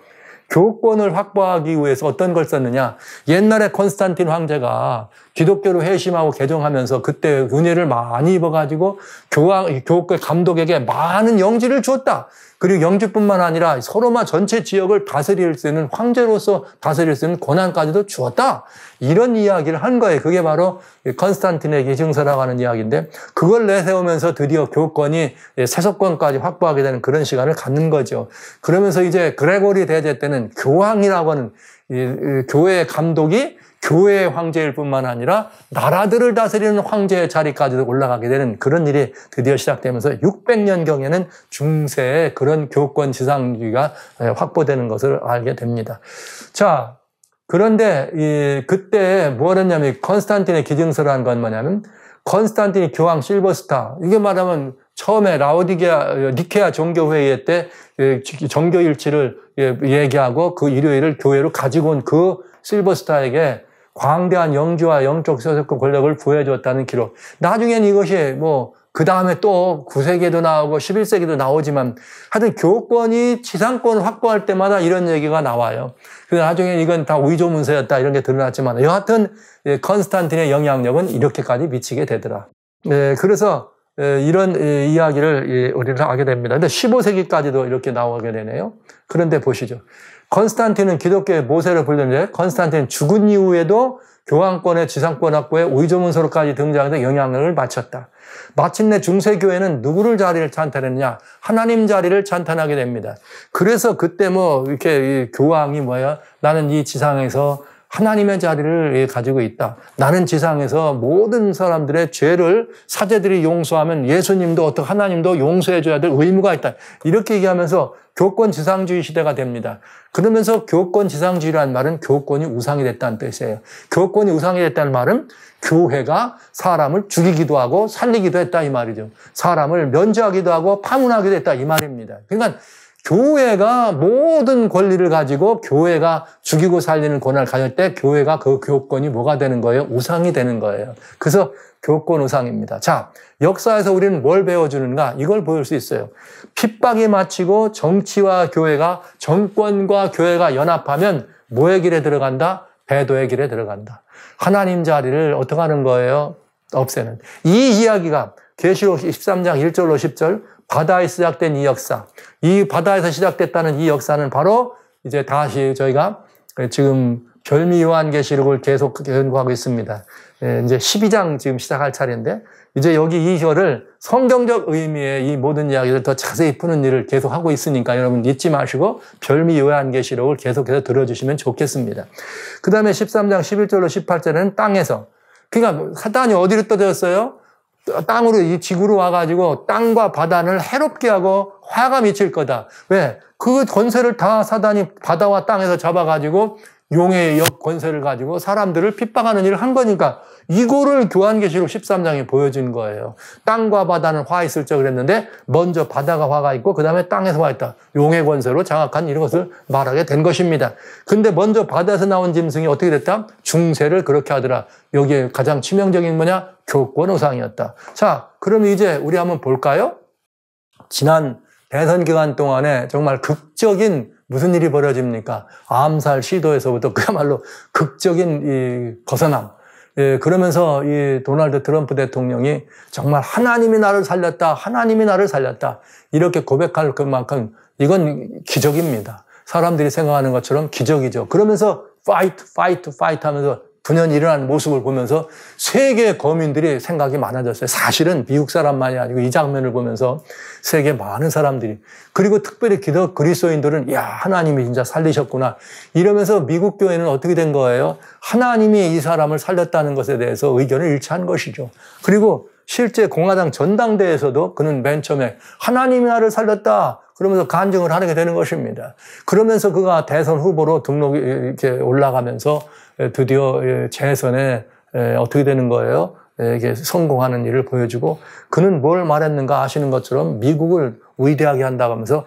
교권을 확보하기 위해서 어떤 걸 썼느냐. 옛날에 콘스탄틴 황제가 기독교를 회심하고 개종하면서 그때 은혜를 많이 입어가지고 교황, 교회 감독에게 많은 영지를 주었다. 그리고 영주뿐만 아니라 서로마 전체 지역을 다스릴 수 있는 황제로서 다스릴 수 있는 권한까지도 주었다. 이런 이야기를 한 거예요. 그게 바로 컨스탄틴의 계증서라고 하는 이야기인데 그걸 내세우면서 드디어 교권이 세속권까지 확보하게 되는 그런 시간을 갖는 거죠. 그러면서 이제 그레고리 대제 때는 교황이라고 하는 교회의 감독이 교회 의 황제일 뿐만 아니라 나라들을 다스리는 황제의 자리까지 도 올라가게 되는 그런 일이 드디어 시작되면서 600년경에는 중세의 그런 교권 지상주의가 예, 확보되는 것을 알게 됩니다. 자, 그런데 이 그때 뭐 했냐면 컨스탄틴의 기증서라는 건 뭐냐면 컨스탄틴 교황 실버스타 이게 말하면 처음에 라우디게아 니케아 종교 회의 때종교 예, 일치를 예, 얘기하고 그 일요일을 교회로 가지고 온 그 실버스타에게 광대한 영주와 영적 세속권 권력을 부여해줬다는 기록. 나중엔 이것이 뭐, 그 다음에 또 9세기에도 나오고 11세기도 나오지만 하여튼 교권이 지상권을 확보할 때마다 이런 얘기가 나와요. 그래서 나중에 이건 다 위조 문서였다 이런 게 드러났지만 여하튼 예, 컨스탄틴의 영향력은 이렇게까지 미치게 되더라. 네, 그래서 예, 이런 이야기를 우리는 하게 됩니다. 근데 15세기까지도 이렇게 나오게 되네요. 그런데 보시죠. 컨스탄틴은 기독교의 모세를 불렸는데 컨스탄틴은 죽은 이후에도 교황권의 지상권 확보에 오조문서로까지 등장해서 영향을 미쳤다. 마침내 중세교회는 누구를 자리를 찬탄했냐? 하나님 자리를 찬탄하게 됩니다. 그래서 그때 뭐 이렇게 교황이 뭐야? 나는 이 지상에서 하나님의 자리를 가지고 있다. 나는 지상에서 모든 사람들의 죄를 사제들이 용서하면 예수님도 어떻게 하나님도 용서해 줘야 될 의무가 있다. 이렇게 얘기하면서 교권 지상주의 시대가 됩니다. 그러면서 교권 지상주의란 말은 교권이 우상이 됐다는 뜻이에요. 교권이 우상이 됐다는 말은 교회가 사람을 죽이기도 하고 살리기도 했다 이 말이죠. 사람을 면제하기도 하고 파문하기도 했다 이 말입니다. 그러니까 교회가 모든 권리를 가지고 교회가 죽이고 살리는 권한을 가질 때 교회가 그 교권이 뭐가 되는 거예요? 우상이 되는 거예요. 그래서 교권 우상입니다. 자, 역사에서 우리는 뭘 배워주는가? 이걸 보일 수 있어요. 핍박이 마치고 정치와 교회가, 정권과 교회가 연합하면 뭐의 길에 들어간다? 배도의 길에 들어간다. 하나님 자리를 어떻게 하는 거예요? 없애는. 이 이야기가 계시록 13장 1절로 10절 바다에 시작된 이 역사, 이 바다에서 시작됐다는 이 역사는 바로 이제 다시 저희가 지금 별미 요한계시록을 계속 연구하고 있습니다. 예, 이제 12장 지금 시작할 차례인데 이제 여기 이절를 성경적 의미의 이 모든 이야기를 더 자세히 푸는 일을 계속 하고 있으니까 여러분 잊지 마시고 별미 요한계시록을 계속해서 들어주시면 좋겠습니다. 그 다음에 13장 11절로 18절에는 땅에서 그러니까 사단이 어디로 떠졌어요? 땅으로 이 지구로 와가지고 땅과 바다를 해롭게 하고 화가 미칠 거다. 왜? 그 권세를 다 사단이 바다와 땅에서 잡아가지고 용의 역 권세를 가지고 사람들을 핍박하는 일을 한 거니까 이거를 교환계시록 13장에 보여준 거예요. 땅과 바다는 화 있을 적 그랬는데 먼저 바다가 화가 있고 그 다음에 땅에서 화 있다. 용의 권세로 장악한 이런 것을 말하게 된 것입니다. 근데 먼저 바다에서 나온 짐승이 어떻게 됐다? 중세를 그렇게 하더라. 여기에 가장 치명적인 뭐냐? 교권우상이었다. 자, 그럼 이제 우리 한번 볼까요? 지난 대선 기간 동안에 정말 극적인 무슨 일이 벌어집니까? 암살 시도에서부터 그야말로 극적인 이 벗어남. 예, 그러면서 이 도널드 트럼프 대통령이 정말 하나님이 나를 살렸다, 하나님이 나를 살렸다 이렇게 고백할 것만큼 이건 기적입니다. 사람들이 생각하는 것처럼 기적이죠. 그러면서 파이트, 파이트, 파이트 하면서 분연이 일어나는 모습을 보면서 세계 거민들이 생각이 많아졌어요. 사실은 미국 사람만이 아니고 이 장면을 보면서 세계 많은 사람들이 그리고 특별히 기독 그리스도인들은 야 하나님이 진짜 살리셨구나 이러면서 미국 교회는 어떻게 된 거예요? 하나님이 이 사람을 살렸다는 것에 대해서 의견을 일치한 것이죠. 그리고 실제 공화당 전당대에서도 그는 맨 처음에 하나님이 나를 살렸다. 그러면서 간증을 하게 되는 것입니다. 그러면서 그가 대선 후보로 등록 이렇게 올라가면서 예, 드디어 예, 재선에 예, 어떻게 되는 거예요? 이게 성공하는 일을 보여주고 그는 뭘 말했는가 아시는 것처럼 미국을 위대하게 한다고 하면서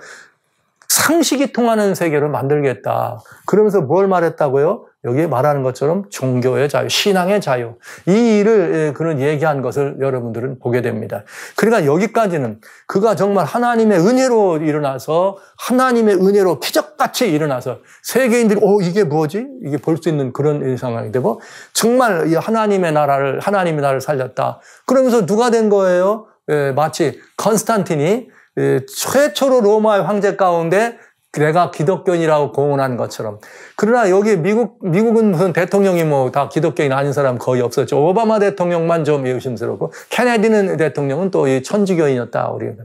상식이 통하는 세계를 만들겠다. 그러면서 뭘 말했다고요? 여기에 말하는 것처럼 종교의 자유, 신앙의 자유 이 일을 예, 그는 얘기한 것을 여러분들은 보게 됩니다. 그러니까 여기까지는 그가 정말 하나님의 은혜로 일어나서 하나님의 은혜로 기적같이 일어나서 세계인들이 오 어, 이게 뭐지 이게 볼 수 있는 그런 상황이 되고 정말 하나님의 나라를 하나님의 나라를 살렸다. 그러면서 누가 된 거예요? 예, 마치 컨스탄틴이 예, 최초로 로마의 황제 가운데 내가 기독교인이라고 공언한 것처럼. 그러나 여기 미국, 미국은 무슨 대통령이 뭐 다 기독교인 아닌 사람 거의 없었죠. 오바마 대통령만 좀 의심스럽고, 케네디는 대통령은 또 천주교인이었다, 우리는.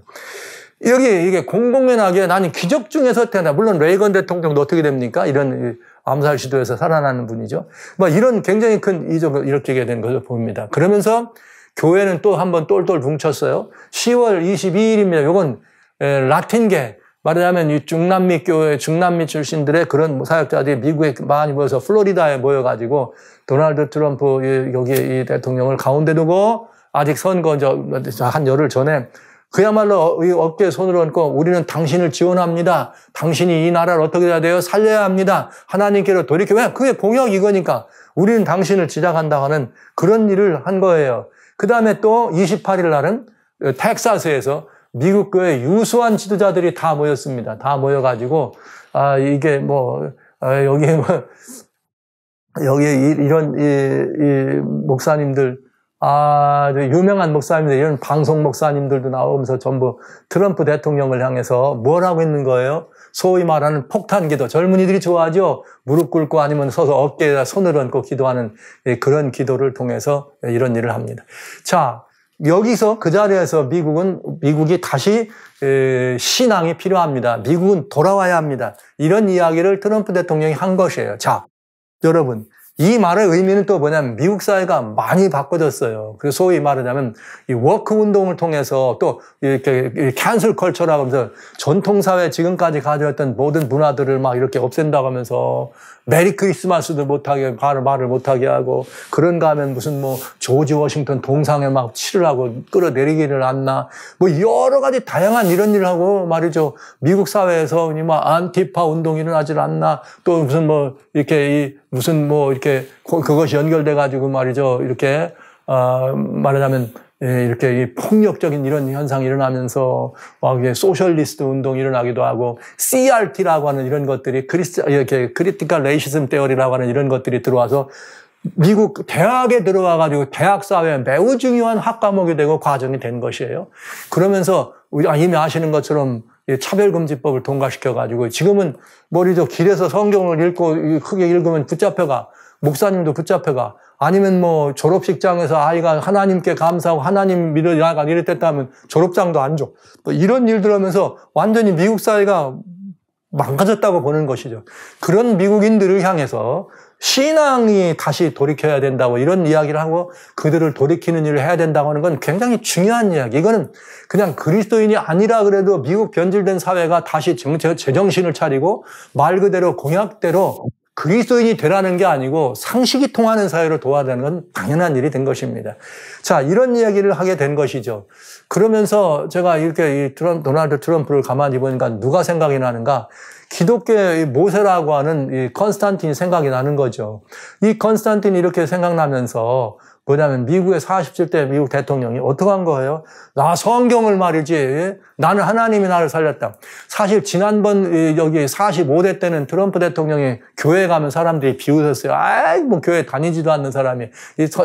여기 이게 공공연하게 나는 기적 중에서 태어나. 물론 레이건 대통령도 어떻게 됩니까? 이런 암살 시도에서 살아나는 분이죠. 뭐 이런 굉장히 큰 이적을 일으키게 된 것을 봅니다. 그러면서 교회는 또 한번 똘똘 뭉쳤어요. 10월 22일입니다. 이건 라틴계 말하자면 이 중남미 교회, 중남미 출신들의 그런 사역자들이 미국에 많이 모여서 플로리다에 모여가지고 도널드 트럼프 여기 이 대통령을 가운데 두고 아직 선거 한 열흘 전에 그야말로 어깨에 손을 얹고 우리는 당신을 지원합니다. 당신이 이 나라를 어떻게 해야 돼요? 살려야 합니다. 하나님께로 돌이켜. 왜? 그게 공역 이거니까. 우리는 당신을 지작한다 하는 그런 일을 한 거예요. 그 다음에 또 28일 날은 텍사스에서 미국 교회 유수한 지도자들이 다 모였습니다. 다 모여가지고 아 이게 뭐 아, 여기 뭐 여기 이런 이, 이 목사님들 아 유명한 목사님들 이런 방송 목사님들도 나오면서 전부 트럼프 대통령을 향해서 뭘 하고 있는 거예요? 소위 말하는 폭탄 기도. 젊은이들이 좋아하죠? 무릎 꿇고 아니면 서서 어깨에다 손을 얹고 기도하는 예, 그런 기도를 통해서 이런 일을 합니다. 자, 여기서 그 자리에서 미국은 미국이 다시 신앙이 필요합니다. 미국은 돌아와야 합니다. 이런 이야기를 트럼프 대통령이 한 것이에요. 자, 여러분 이 말의 의미는 또 뭐냐면 미국 사회가 많이 바꿔졌어요. 그 소위 말하자면 이 워크 운동을 통해서 또 이렇게 캔슬 컬처라고 하면서 전통 사회 지금까지 가져왔던 모든 문화들을 막 이렇게 없앤다고 하면서 메리 크리스마스도 못하게 말을 말을 못하게 하고 그런가 하면 무슨 뭐 조지 워싱턴 동상에 막 칠을 하고 끌어내리기를 않나뭐 여러 가지 다양한 이런 일을 하고 말이죠 미국 사회에서 막 안티파 운동이 일어나질 않나 또 무슨 뭐 이렇게 이 무슨 뭐 이렇게 그것이 연결돼 가지고 말이죠 이렇게 어, 말하자면 예, 이렇게 폭력적인 이런 현상이 일어나면서 이게 소셜리스트 운동이 일어나기도 하고 CRT라고 하는 이런 것들이 크리스 이렇게 크리티컬 레이시즘 대어리라고 하는 이런 것들이 들어와서 미국 대학에 들어와 가지고 대학 사회에 매우 중요한 학과목이 되고 과정이 된 것이에요. 그러면서 아, 이미 아시는 것처럼 차별금지법을 통과시켜가지고 지금은 머리도 길에서 성경을 읽고 크게 읽으면 붙잡혀가 목사님도 붙잡혀가 아니면 뭐 졸업식장에서 아이가 하나님께 감사하고 하나님 믿을라가 이랬다 하면 졸업장도 안 줘. 뭐 이런 일들 하면서 완전히 미국 사회가 망가졌다고 보는 것이죠. 그런 미국인들을 향해서 신앙이 다시 돌이켜야 된다고 이런 이야기를 하고 그들을 돌이키는 일을 해야 된다고 하는 건 굉장히 중요한 이야기. 이거는 그냥 그리스도인이 아니라 그래도 미국 변질된 사회가 다시 제정신을 차리고 말 그대로 공약대로 그리스도인이 되라는 게 아니고 상식이 통하는 사회를 도와야되는건 당연한 일이 된 것입니다. 자, 이런 이야기를 하게 된 것이죠. 그러면서 제가 이렇게 이 트럼, 도널드 트럼프를 가만히 보니까 누가 생각이 나는가? 기독교의 모세라고 하는 이 컨스탄틴이 생각이 나는 거죠. 이 컨스탄틴이 이렇게 생각나면서 뭐냐면 미국의 47대 미국 대통령이 어떻게 한 거예요? 나 성경을 말이지 나는 하나님이 나를 살렸다. 사실 지난번 여기 45대 때는 트럼프 대통령이 교회 가면 사람들이 비웃었어요. 아이 뭐 교회 다니지도 않는 사람이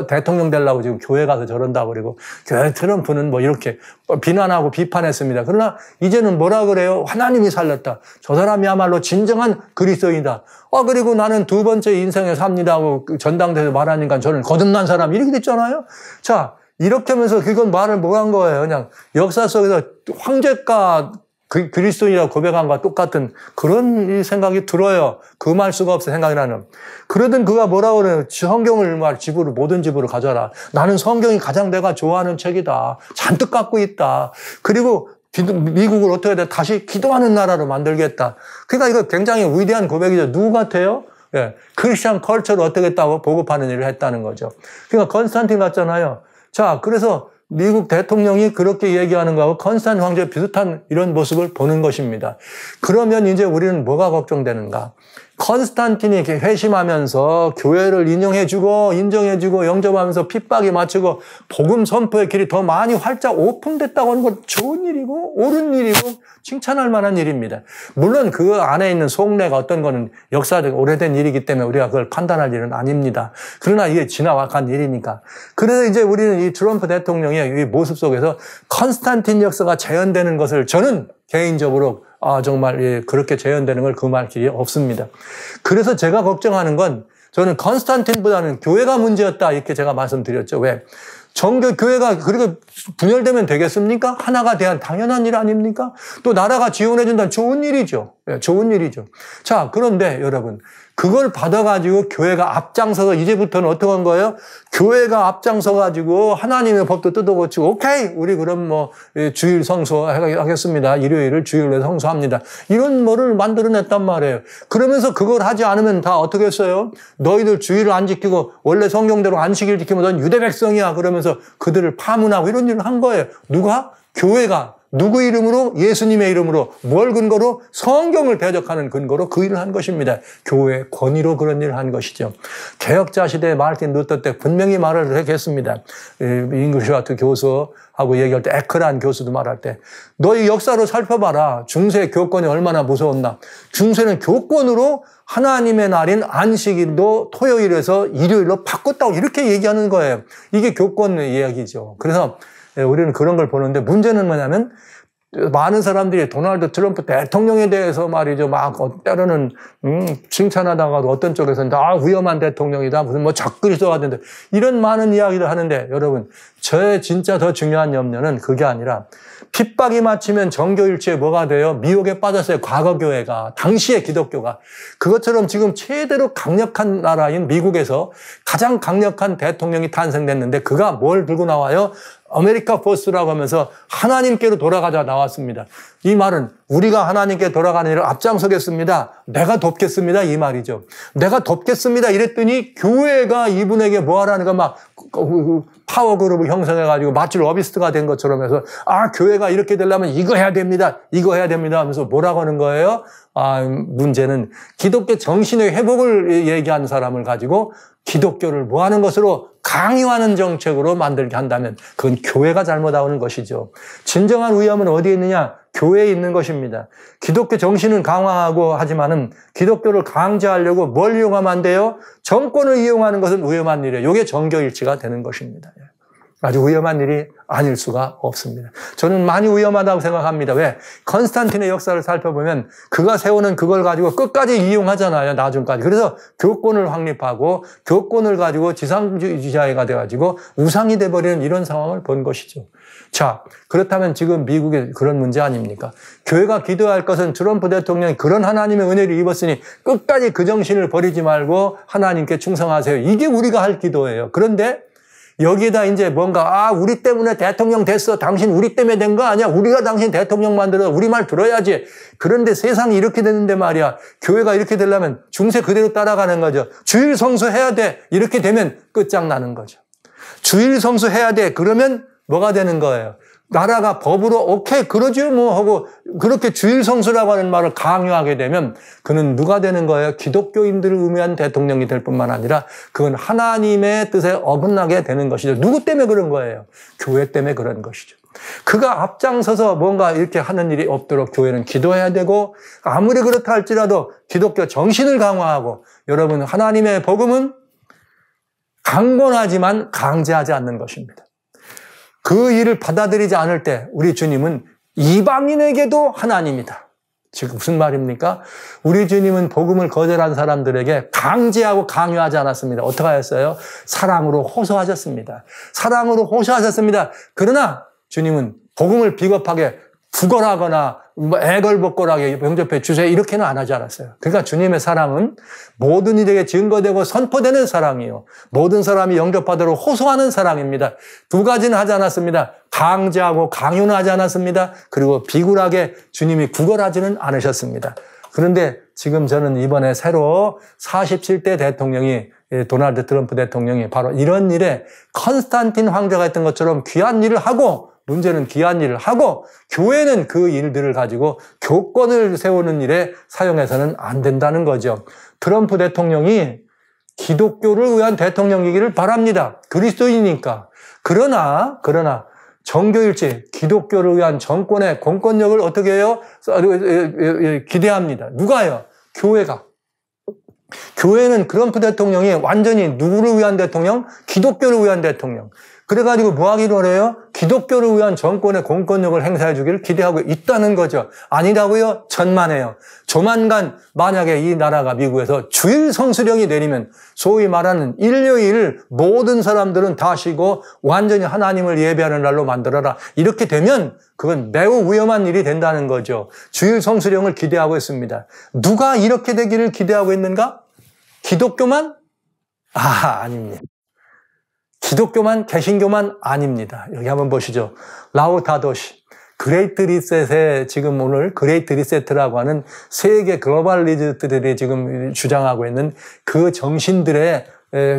대통령 되려고 지금 교회 가서 저런다 그리고 교회 트럼프는 뭐 이렇게 비난하고 비판했습니다. 그러나 이제는 뭐라 그래요? 하나님이 살렸다. 저 사람이야말로 진정한 그리스도이다. 어 그리고 나는 두 번째 인생에 삽니다 하고 전당대에서 말하니까 저는 거듭난 사람 이렇게 됐잖아요. 자 이렇게 하면서 그건 말을 못한 거예요. 그냥 역사 속에서 황제가 그, 그리스도인이라고 고백한 것과 똑같은 그런 생각이 들어요. 금할 그 수가 없어 생각이 나는. 그러든 그가 뭐라고 그래요. 성경을 말 집으로 모든 집으로 가져라. 나는 성경이 가장 내가 좋아하는 책이다. 잔뜩 갖고 있다. 그리고 미국을 어떻게 돼 다시 기도하는 나라로 만들겠다. 그러니까 이거 굉장히 위대한 고백이죠. 누구 같아요? 예, 크리스천 컬처를 어떻게 했다고 보급하는 일을 했다는 거죠. 그러니까 컨스탄틴 같잖아요. 자, 그래서 미국 대통령이 그렇게 얘기하는 거하고 컨스탄 황제 비슷한 이런 모습을 보는 것입니다. 그러면 이제 우리는 뭐가 걱정되는가? 컨스탄틴이 회심하면서 교회를 인용해주고 인정해주고 영접하면서 핍박이 맞추고 복음 선포의 길이 더 많이 활짝 오픈됐다고 하는 건 좋은 일이고 옳은 일이고 칭찬할 만한 일입니다. 물론 그 안에 있는 속내가 어떤 거는 역사적 오래된 일이기 때문에 우리가 그걸 판단할 일은 아닙니다. 그러나 이게 지나간 일이니까. 그래서 이제 우리는 이 트럼프 대통령의 이 모습 속에서 컨스탄틴 역사가 재현되는 것을 저는 개인적으로 아, 정말, 예, 그렇게 재현되는 걸 금할 길이 없습니다. 그래서 제가 걱정하는 건 저는 컨스탄틴보다는 교회가 문제였다. 이렇게 제가 말씀드렸죠. 왜? 정교 교회가 그렇게 분열되면 되겠습니까? 하나가 대한 당연한 일 아닙니까? 또 나라가 지원해 준다는 좋은 일이죠. 예, 좋은 일이죠. 자, 그런데 여러분, 그걸 받아가지고 교회가 앞장서서 이제부터는 어떻게 한 거예요? 교회가 앞장서가지고 하나님의 법도 뜯어고치고 오케이 우리 그럼 뭐 예, 주일 성수 하겠습니다. 일요일을 주일로 성수합니다. 이런 뭐를 만들어냈단 말이에요. 그러면서 그걸 하지 않으면 다 어떻게 했어요? 너희들 주일을 안 지키고 원래 성경대로 안식일 지키면 넌 유대 백성이야 그러면서 그들을 파문하고 이런 일을 한 거예요. 누가? 교회가 누구 이름으로? 예수님의 이름으로. 뭘 근거로? 성경을 대적하는 근거로 그 일을 한 것입니다. 교회 권위로 그런 일을 한 것이죠. 개혁자 시대 마르틴 루터 때 분명히 말을 했습니다. 잉글리시와트 교수하고 얘기할 때 에크란 교수도 말할 때 너희 역사로 살펴봐라. 중세 교권이 얼마나 무서웠나. 중세는 교권으로 하나님의 날인 안식일도 토요일에서 일요일로 바꿨다고 이렇게 얘기하는 거예요. 이게 교권 의 이야기죠. 그래서 예, 우리는 그런 걸 보는데 문제는 뭐냐면 많은 사람들이 도널드 트럼프 대통령에 대해서 말이죠. 막 어, 때로는 음, 칭찬하다가도 어떤 쪽에서는 아 위험한 대통령이다. 무슨 뭐적그이스도가 된다. 이런 많은 이야기를 하는데 여러분 저의 진짜 더 중요한 염려는 그게 아니라 핍박이 마치면 정교일치에 뭐가 돼요? 미혹에 빠졌어요. 과거교회가 당시의 기독교가 그것처럼 지금 최대로 강력한 나라인 미국에서 가장 강력한 대통령이 탄생됐는데 그가 뭘 들고 나와요? 아메리카 포스라고 하면서 하나님께로 돌아가자 나왔습니다. 이 말은 우리가 하나님께 돌아가는 일을 앞장서겠습니다. 내가 돕겠습니다. 이 말이죠. 내가 돕겠습니다. 이랬더니 교회가 이분에게 뭐 하라는가 막 그, 그, 그, 파워그룹을 형성해가지고 마치로비스트가된 것처럼 해서 아, 교회가 이렇게 되려면 이거 해야 됩니다. 이거 해야 됩니다. 하면서 뭐라고 하는 거예요? 아, 문제는 기독교 정신의 회복을 얘기하는 사람을 가지고 기독교를 뭐 하는 것으로 강요하는 정책으로 만들게 한다면 그건 교회가 잘못하는 것이죠. 진정한 위험은 어디에 있느냐? 교회에 있는 것입니다. 기독교 정신은 강화하고 하지만은 기독교를 강제하려고 뭘 이용하면 안 돼요? 정권을 이용하는 것은 위험한 일이에요. 이게 정교일치가 되는 것입니다. 예. 아주 위험한 일이 아닐 수가 없습니다. 저는 많이 위험하다고 생각합니다. 왜? 컨스탄틴의 역사를 살펴보면 그가 세우는 그걸 가지고 끝까지 이용하잖아요. 나중까지. 그래서 교권을 확립하고 교권을 가지고 지상주의자가 돼가지고 우상이 돼버리는 이런 상황을 본 것이죠. 자, 그렇다면 지금 미국의 그런 문제 아닙니까? 교회가 기도할 것은 트럼프 대통령이 그런 하나님의 은혜를 입었으니 끝까지 그 정신을 버리지 말고 하나님께 충성하세요. 이게 우리가 할 기도예요. 그런데 여기에다 이제 뭔가 아 우리 때문에 대통령 됐어 당신 우리 때문에 된 거 아니야 우리가 당신 대통령 만들어 우리 말 들어야지 그런데 세상이 이렇게 됐는데 말이야 교회가 이렇게 되려면 중세 그대로 따라가는 거죠 주일 성수 해야 돼 이렇게 되면 끝장나는 거죠 주일 성수 해야 돼 그러면 뭐가 되는 거예요? 나라가 법으로 오케이 그러지요 뭐 하고 그렇게 주일성수라고 하는 말을 강요하게 되면 그는 누가 되는 거예요? 기독교인들을 의미한 대통령이 될 뿐만 아니라 그건 하나님의 뜻에 어긋나게 되는 것이죠. 누구 때문에 그런 거예요? 교회 때문에 그런 것이죠. 그가 앞장서서 뭔가 이렇게 하는 일이 없도록 교회는 기도해야 되고 아무리 그렇다 할지라도 기독교 정신을 강화하고 여러분 하나님의 복음은 강건하지만 강제하지 않는 것입니다. 그 일을 받아들이지 않을 때 우리 주님은 이방인에게도 하나님이다. 지금 무슨 말입니까? 우리 주님은 복음을 거절한 사람들에게 강제하고 강요하지 않았습니다. 어떻게 하셨어요? 사랑으로 호소하셨습니다. 사랑으로 호소하셨습니다. 그러나 주님은 복음을 비겁하게 구걸하거나 뭐 애걸복걸하게 영접해 주세요. 이렇게는 안 하지 않았어요. 그러니까 주님의 사랑은 모든 이에게 들 증거되고 선포되는 사랑이요. 모든 사람이 영접하도록 호소하는 사랑입니다. 두 가지는 하지 않았습니다. 강제하고 강요하지 는 않았습니다. 그리고 비굴하게 주님이 구걸하지는 않으셨습니다. 그런데 지금 저는 이번에 새로 47대 대통령이 예, 도널드 트럼프 대통령이 바로 이런 일에 컨스탄틴 황제가 했던 것처럼 귀한 일을 하고 문제는 귀한 일을 하고 교회는 그 일들을 가지고 교권을 세우는 일에 사용해서는 안 된다는 거죠. 트럼프 대통령이 기독교를 위한 대통령이기를 바랍니다. 그리스도이니까. 그러나 그러나 정교일지 기독교를 위한 정권의 공권력을 어떻게 해요? 기대합니다. 누가요? 교회가. 교회는 트럼프 대통령이 완전히 누구를 위한 대통령? 기독교를 위한 대통령. 그래가지고 뭐 하기로 해요 기독교를 위한 정권의 공권력을 행사해 주기를 기대하고 있다는 거죠. 아니라고요? 전만해요. 조만간 만약에 이 나라가 미국에서 주일 성수령이 내리면 소위 말하는 일요일 모든 사람들은 다 쉬고 완전히 하나님을 예배하는 날로 만들어라. 이렇게 되면 그건 매우 위험한 일이 된다는 거죠. 주일 성수령을 기대하고 있습니다. 누가 이렇게 되기를 기대하고 있는가? 기독교만? 아, 아닙니다. 기독교만 개신교만 아닙니다. 여기 한번 보시죠. 라우다도시 그레이트 리셋에 지금 오늘 그레이트 리셋이라고 하는 세계 글로벌 리즈들이 지금 주장하고 있는 그 정신들의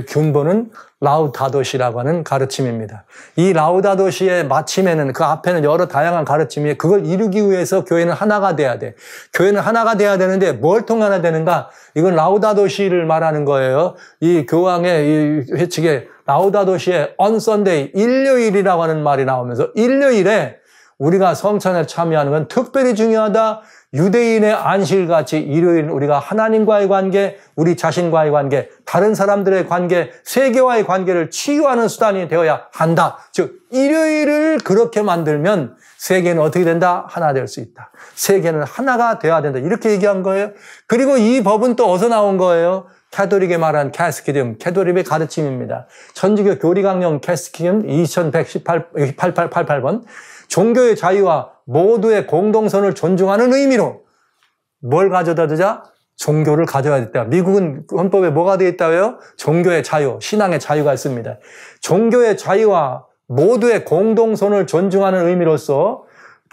균본은 라우다도시라고 하는 가르침입니다. 이 라우다도시의 마침에는 그 앞에는 여러 다양한 가르침이 그걸 이루기 위해서 교회는 하나가 돼야 돼. 교회는 하나가 돼야 되는데 뭘 통하나 되는가? 이건 라우다도시를 말하는 거예요. 이 교황의 이 회칙에 라우다도시에 on Sunday, 일요일이라고 하는 말이 나오면서 일요일에 우리가 성찬에 참여하는 건 특별히 중요하다. 유대인의 안식같이 일요일 우리가 하나님과의 관계, 우리 자신과의 관계, 다른 사람들의 관계, 세계와의 관계를 치유하는 수단이 되어야 한다. 즉 일요일을 그렇게 만들면 세계는 어떻게 된다? 하나 될 수 있다. 세계는 하나가 되어야 된다. 이렇게 얘기한 거예요. 그리고 이 법은 또 어디서 나온 거예요? 캐도릭의 말한 캐스키즘, 캐도릭의 가르침입니다. 천주교 교리강령 캐스키즘 2188번 종교의 자유와 모두의 공동선을 존중하는 의미로 뭘 가져다 주자? 종교를 가져야 됐다. 미국은 헌법에 뭐가 되어 있다고요? 종교의 자유, 신앙의 자유가 있습니다. 종교의 자유와 모두의 공동선을 존중하는 의미로서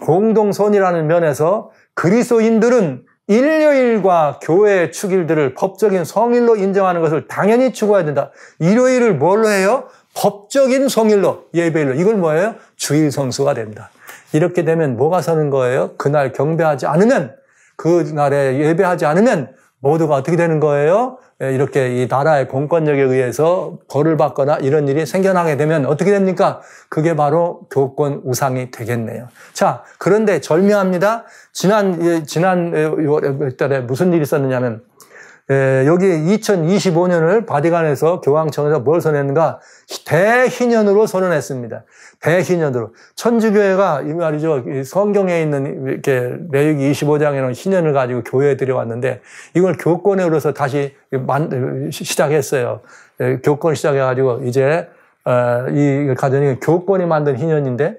공동선이라는 면에서 그리스도인들은 일요일과 교회의 축일들을 법적인 성일로 인정하는 것을 당연히 추구해야 된다. 일요일을 뭘로 해요? 법적인 성일로, 예배일로. 이걸 뭐예요? 주일 성수가 됩니다. 이렇게 되면 뭐가 서는 거예요? 그날 경배하지 않으면, 그날에 예배하지 않으면 모두가 어떻게 되는 거예요? 예, 이렇게 이 나라의 공권력에 의해서 벌을 받거나 이런 일이 생겨나게 되면 어떻게 됩니까? 그게 바로 교권 우상이 되겠네요. 자, 그런데 절묘합니다. 지난, 예, 지난 6월 예, 에 무슨 일이 있었느냐면 에, 예, 여기에 2025년을 바디간에서 교황청에서 뭘 선언했는가? 대희년으로 선언했습니다. 대희년으로. 천주교회가 이 말이죠. 성경에 있는 이렇게 레위기 25장에는 희년을 가지고 교회에 들여왔는데 이걸 교권으로서 에 다시 만, 시작했어요. 에, 예, 교권 시작해가지고 이제 어, 이 가정이 교권이 만든 희년인데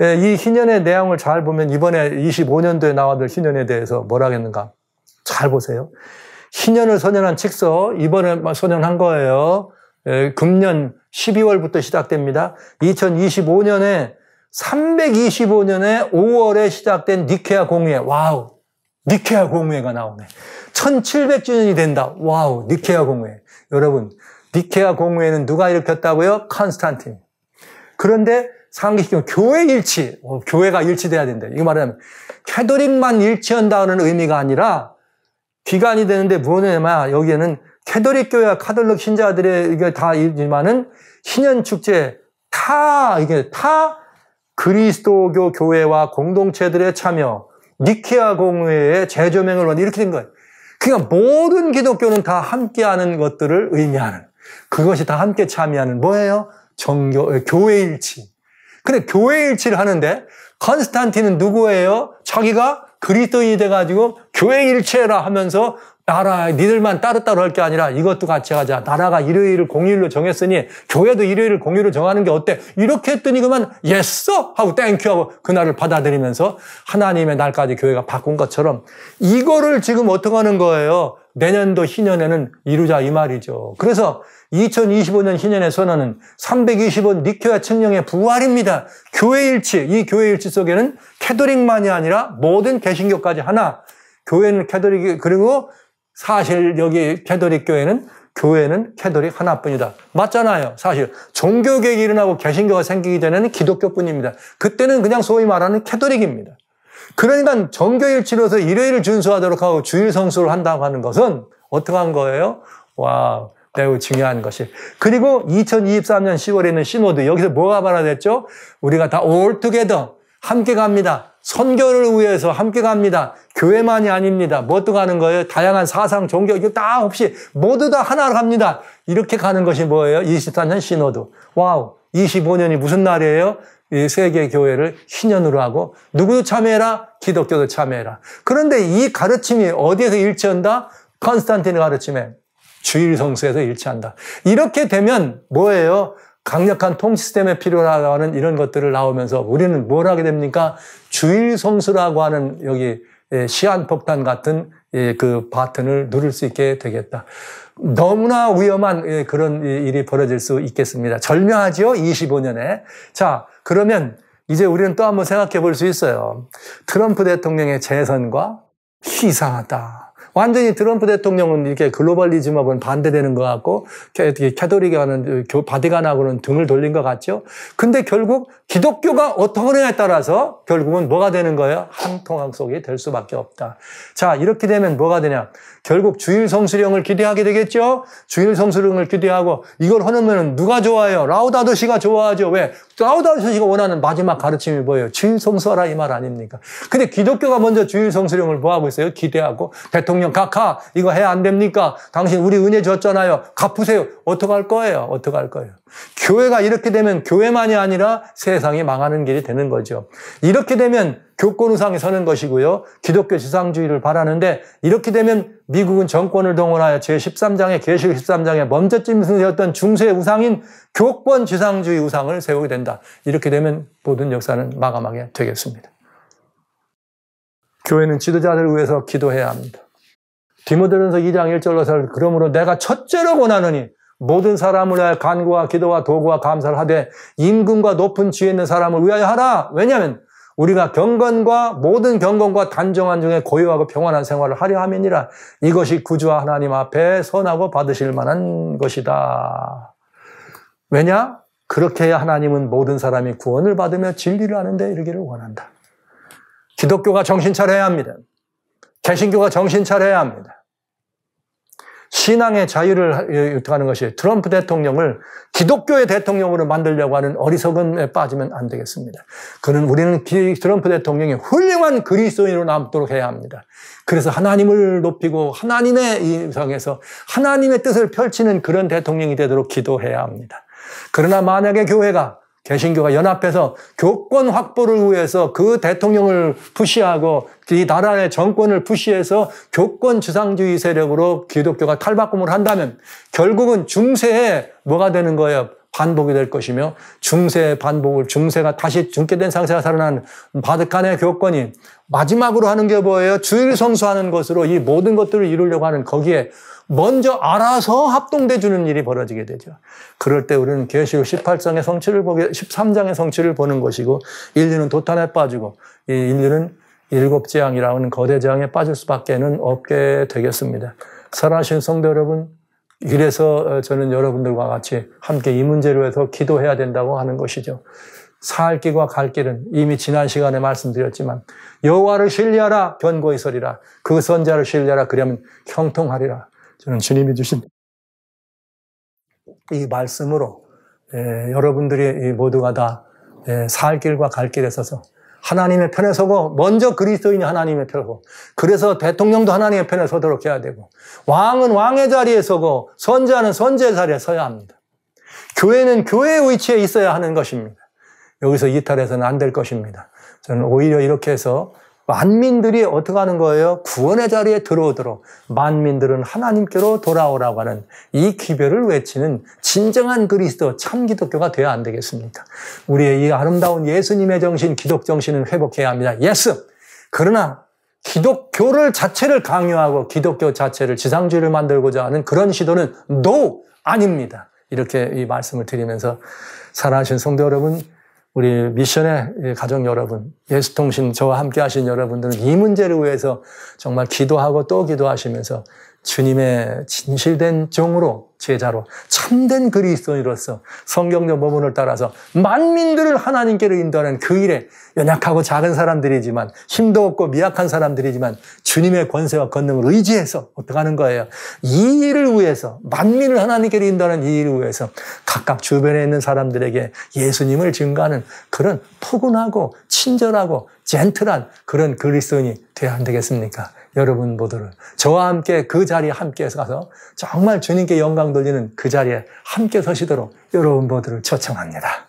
에, 예, 이 희년의 내용을 잘 보면 이번에 25년도에 나와들 희년에 대해서 뭐라 겠는가잘 보세요. 신년을 선언한 책서 이번에 선언한 거예요. 예, 금년 12월부터 시작됩니다. 2025년에 325년에 5월에 시작된 니케아 공회. 와우. 니케아 공회가 나오네. 1700주년이 된다. 와우. 니케아 공회. 여러분, 니케아 공회는 누가 일으켰다고요? 컨스탄틴 그런데 상기시켜 교회 일치. 어, 교회가 일치돼야 된다. 이거 말하면 캐도릭만 일치한다는 의미가 아니라 기관이 되는데 뭐냐면 여기에는 캐더릭 교회와 카톨릭 신자들의 이게 다이지만은 신년 축제 타 이게 타 그리스도교 교회와 공동체들의 참여, 니케아 공회의 재조명을 원해 이렇게 된 거예요. 그러니까 모든 기독교는 다 함께하는 것들을 의미하는 그것이 다 함께 참여하는 뭐예요? 정교 교회일치. 근데 교회일치를 하는데 컨스탄틴은 누구예요? 자기가 그리스도인이 돼가지고 교회 일체라 하면서 나라 니들만 따로따로 할 게 아니라 이것도 같이 하자. 나라가 일요일을 공휴일로 정했으니 교회도 일요일을 공휴일로 정하는 게 어때? 이렇게 했더니 그만 예써 하고 땡큐 하고 그날을 받아들이면서 하나님의 날까지 교회가 바꾼 것처럼 이거를 지금 어떻게 하는 거예요? 내년도 희년에는 이루자 이 말이죠. 그래서 2025년 희년의 선언은 325 니케아 청령의 부활입니다. 교회일치, 이 교회일치 속에는 캐더릭만이 아니라 모든 개신교까지 하나 교회는 캐더릭, 그리고 사실 여기 캐더릭 교회는 교회는 캐더릭 하나뿐이다. 맞잖아요. 사실 종교개혁이 일어나고 개신교가 생기기 전에는 기독교뿐입니다. 그때는 그냥 소위 말하는 캐더릭입니다. 그러니까 정교일치로서 일요일을 준수하도록 하고 주일 성수를 한다고 하는 것은 어떻한 거예요? 와, 매우 중요한 것이. 그리고 2023년 10월에 있는 시모드 여기서 뭐가 발화됐죠? 우리가 다올 l l t 함께 갑니다. 선교를 위해서 함께 갑니다. 교회만이 아닙니다. 뭣도 가는 거예요. 다양한 사상, 종교, 이거 다 없이 모두 다 하나로 갑니다. 이렇게 가는 것이 뭐예요? 23년 신호도. 와우. 25년이 무슨 날이에요? 이 세계 교회를 신년으로 하고 누구도 참여해라 기독교도 참여해라. 그런데 이 가르침이 어디에서 일치한다? 컨스탄틴의 가르침에 주일 성수에서 일치한다. 이렇게 되면 뭐예요? 강력한 통 시스템에 필요하다는 이런 것들을 나오면서 우리는 뭘 하게 됩니까? 주일 성수라고 하는 여기 예, 시한폭탄 같은 예, 그 바튼을 누릴 수 있게 되겠다. 너무나 위험한 예, 그런 일이 벌어질 수 있겠습니다. 절묘하지요? 25년에. 자, 그러면 이제 우리는 또 한번 생각해 볼 수 있어요. 트럼프 대통령의 재선과 희상하다. 완전히 트럼프 대통령은 이렇게 글로벌리즘하고는 반대되는 것 같고 캐도릭하는 그 바디간하고는 등을 돌린 것 같죠. 근데 결국 기독교가 어떠느냐에 따라서 결국은 뭐가 되는 거예요? 한 통항 속이 될 수밖에 없다. 자 이렇게 되면 뭐가 되냐? 결국 주일 성수령을 기대하게 되겠죠. 주일 성수령을 기대하고 이걸 하려면 누가 좋아요? 라우다도씨가 좋아하죠. 왜? 라우다도씨가 원하는 마지막 가르침이 뭐예요? 주일 성수하라 이 말 아닙니까? 근데 기독교가 먼저 주일 성수령을 뭐하고 있어요? 기대하고 대통령 하면 가카 이거 해야안 됩니까? 당신 우리 은혜 줬잖아요. 갚으세요. 어떡할 거예요? 어떡할 거예요? 교회가 이렇게 되면 교회만이 아니라 세상이 망하는 길이 되는 거죠. 이렇게 되면 교권 우상이 서는 것이고요. 기독교 지상주의를 바라는데 이렇게 되면 미국은 정권을 동원하여 제13장의 계시 13장의 먼저쯤 세웠던 중세 우상인 교권 지상주의 우상을 세우게 된다. 이렇게 되면 모든 역사는 마감하게 되겠습니다. 교회는 지도자들을 위해서 기도해야 합니다. 디모데전서 2장 1절로서 그러므로 내가 첫째로 원하느니 모든 사람을 위하여 간구와 기도와 도구와 감사를 하되 임금과 높은 지위에 있는 사람을 위하여 하라. 왜냐하면 우리가 경건과 모든 경건과 단정한 중에 고요하고 평안한 생활을 하려 함이니라. 이것이 구주와 하나님 앞에 선하고 받으실 만한 것이다. 왜냐? 그렇게 해야 하나님은 모든 사람이 구원을 받으며 진리를 아는데 이르기를 원한다. 기독교가 정신 차려야 합니다. 개신교가 정신 차려야 합니다. 신앙의 자유를 유통하는 것이 트럼프 대통령을 기독교의 대통령으로 만들려고 하는 어리석음에 빠지면 안 되겠습니다. 그는 우리는 트럼프 대통령이 훌륭한 그리스도인으로 남도록 해야 합니다. 그래서 하나님을 높이고 하나님의 이상에서 하나님의 뜻을 펼치는 그런 대통령이 되도록 기도해야 합니다. 그러나 만약에 교회가 개신교가 연합해서 교권 확보를 위해서 그 대통령을 푸시하고 이 나라의 정권을 푸시해서 교권 지상주의 세력으로 기독교가 탈바꿈을 한다면 결국은 중세에 뭐가 되는 거예요? 반복이 될 것이며 중세의 반복을 중세가 다시 중계된 상세가 살아난 바드칸의 교권이 마지막으로 하는 게 뭐예요? 주일 성수하는 것으로 이 모든 것들을 이루려고 하는 거기에 먼저 알아서 합동돼 주는 일이 벌어지게 되죠. 그럴 때 우리는 계시록 18장의 성취를 보게 13장의 성취를 보는 것이고 인류는 도탄에 빠지고 이 인류는 일곱 재앙이라는 거대 재앙에 빠질 수밖에는 없게 되겠습니다. 사랑하신 성도 여러분, 이래서 어, 저는 여러분들과 같이 함께 이문제로해서 기도해야 된다고 하는 것이죠. 살 길과 갈 길은 이미 지난 시간에 말씀드렸지만 여호와를 신뢰하라 견고히 서리라 그 선자를 신뢰하라 그러면 형통하리라 저는 주님이 주신 이 말씀으로 예, 여러분들이 모두가 다살 예, 길과 갈 길에 서서 하나님의 편에 서고 먼저 그리스도인이 하나님의 편이고 그래서 대통령도 하나님의 편에 서도록 해야 되고 왕은 왕의 자리에 서고 선자는 선제의 자리에 서야 합니다. 교회는 교회의 위치에 있어야 하는 것입니다. 여기서 이탈해서는 안 될 것입니다. 저는 오히려 이렇게 해서 만민들이 어떻게 하는 거예요? 구원의 자리에 들어오도록 만민들은 하나님께로 돌아오라고 하는 이 기별을 외치는 진정한 그리스도 참 기독교가 되어야 안 되겠습니까? 우리의 이 아름다운 예수님의 정신, 기독 정신은 회복해야 합니다. 예스. 그러나 기독교를 자체를 강요하고 기독교 자체를 지상주의를 만들고자 하는 그런 시도는 no 아닙니다. 이렇게 이 말씀을 드리면서 사랑하신 성도 여러분 우리 미션의 가족 여러분, 예수통신 저와 함께 하신 여러분들은 이 문제를 위해서 정말 기도하고 또 기도하시면서 주님의 진실된 종으로 제자로 참된 그리스도인으로서 성경적 법문을 따라서 만민들을 하나님께로 인도하는 그 일에 연약하고 작은 사람들이지만 힘도 없고 미약한 사람들이지만 주님의 권세와 권능을 의지해서 어떻게 하는 거예요? 이 일을 위해서 만민을 하나님께로 인도하는 이 일을 위해서 각각 주변에 있는 사람들에게 예수님을 증거하는 그런 포근하고 친절하고 젠틀한 그런 그리스도인이 되어야 안 되겠습니까? 여러분 모두를 저와 함께 그 자리에 함께 가서 정말 주님께 영광 돌리는 그 자리에 함께 서시도록 여러분 모두를 초청합니다.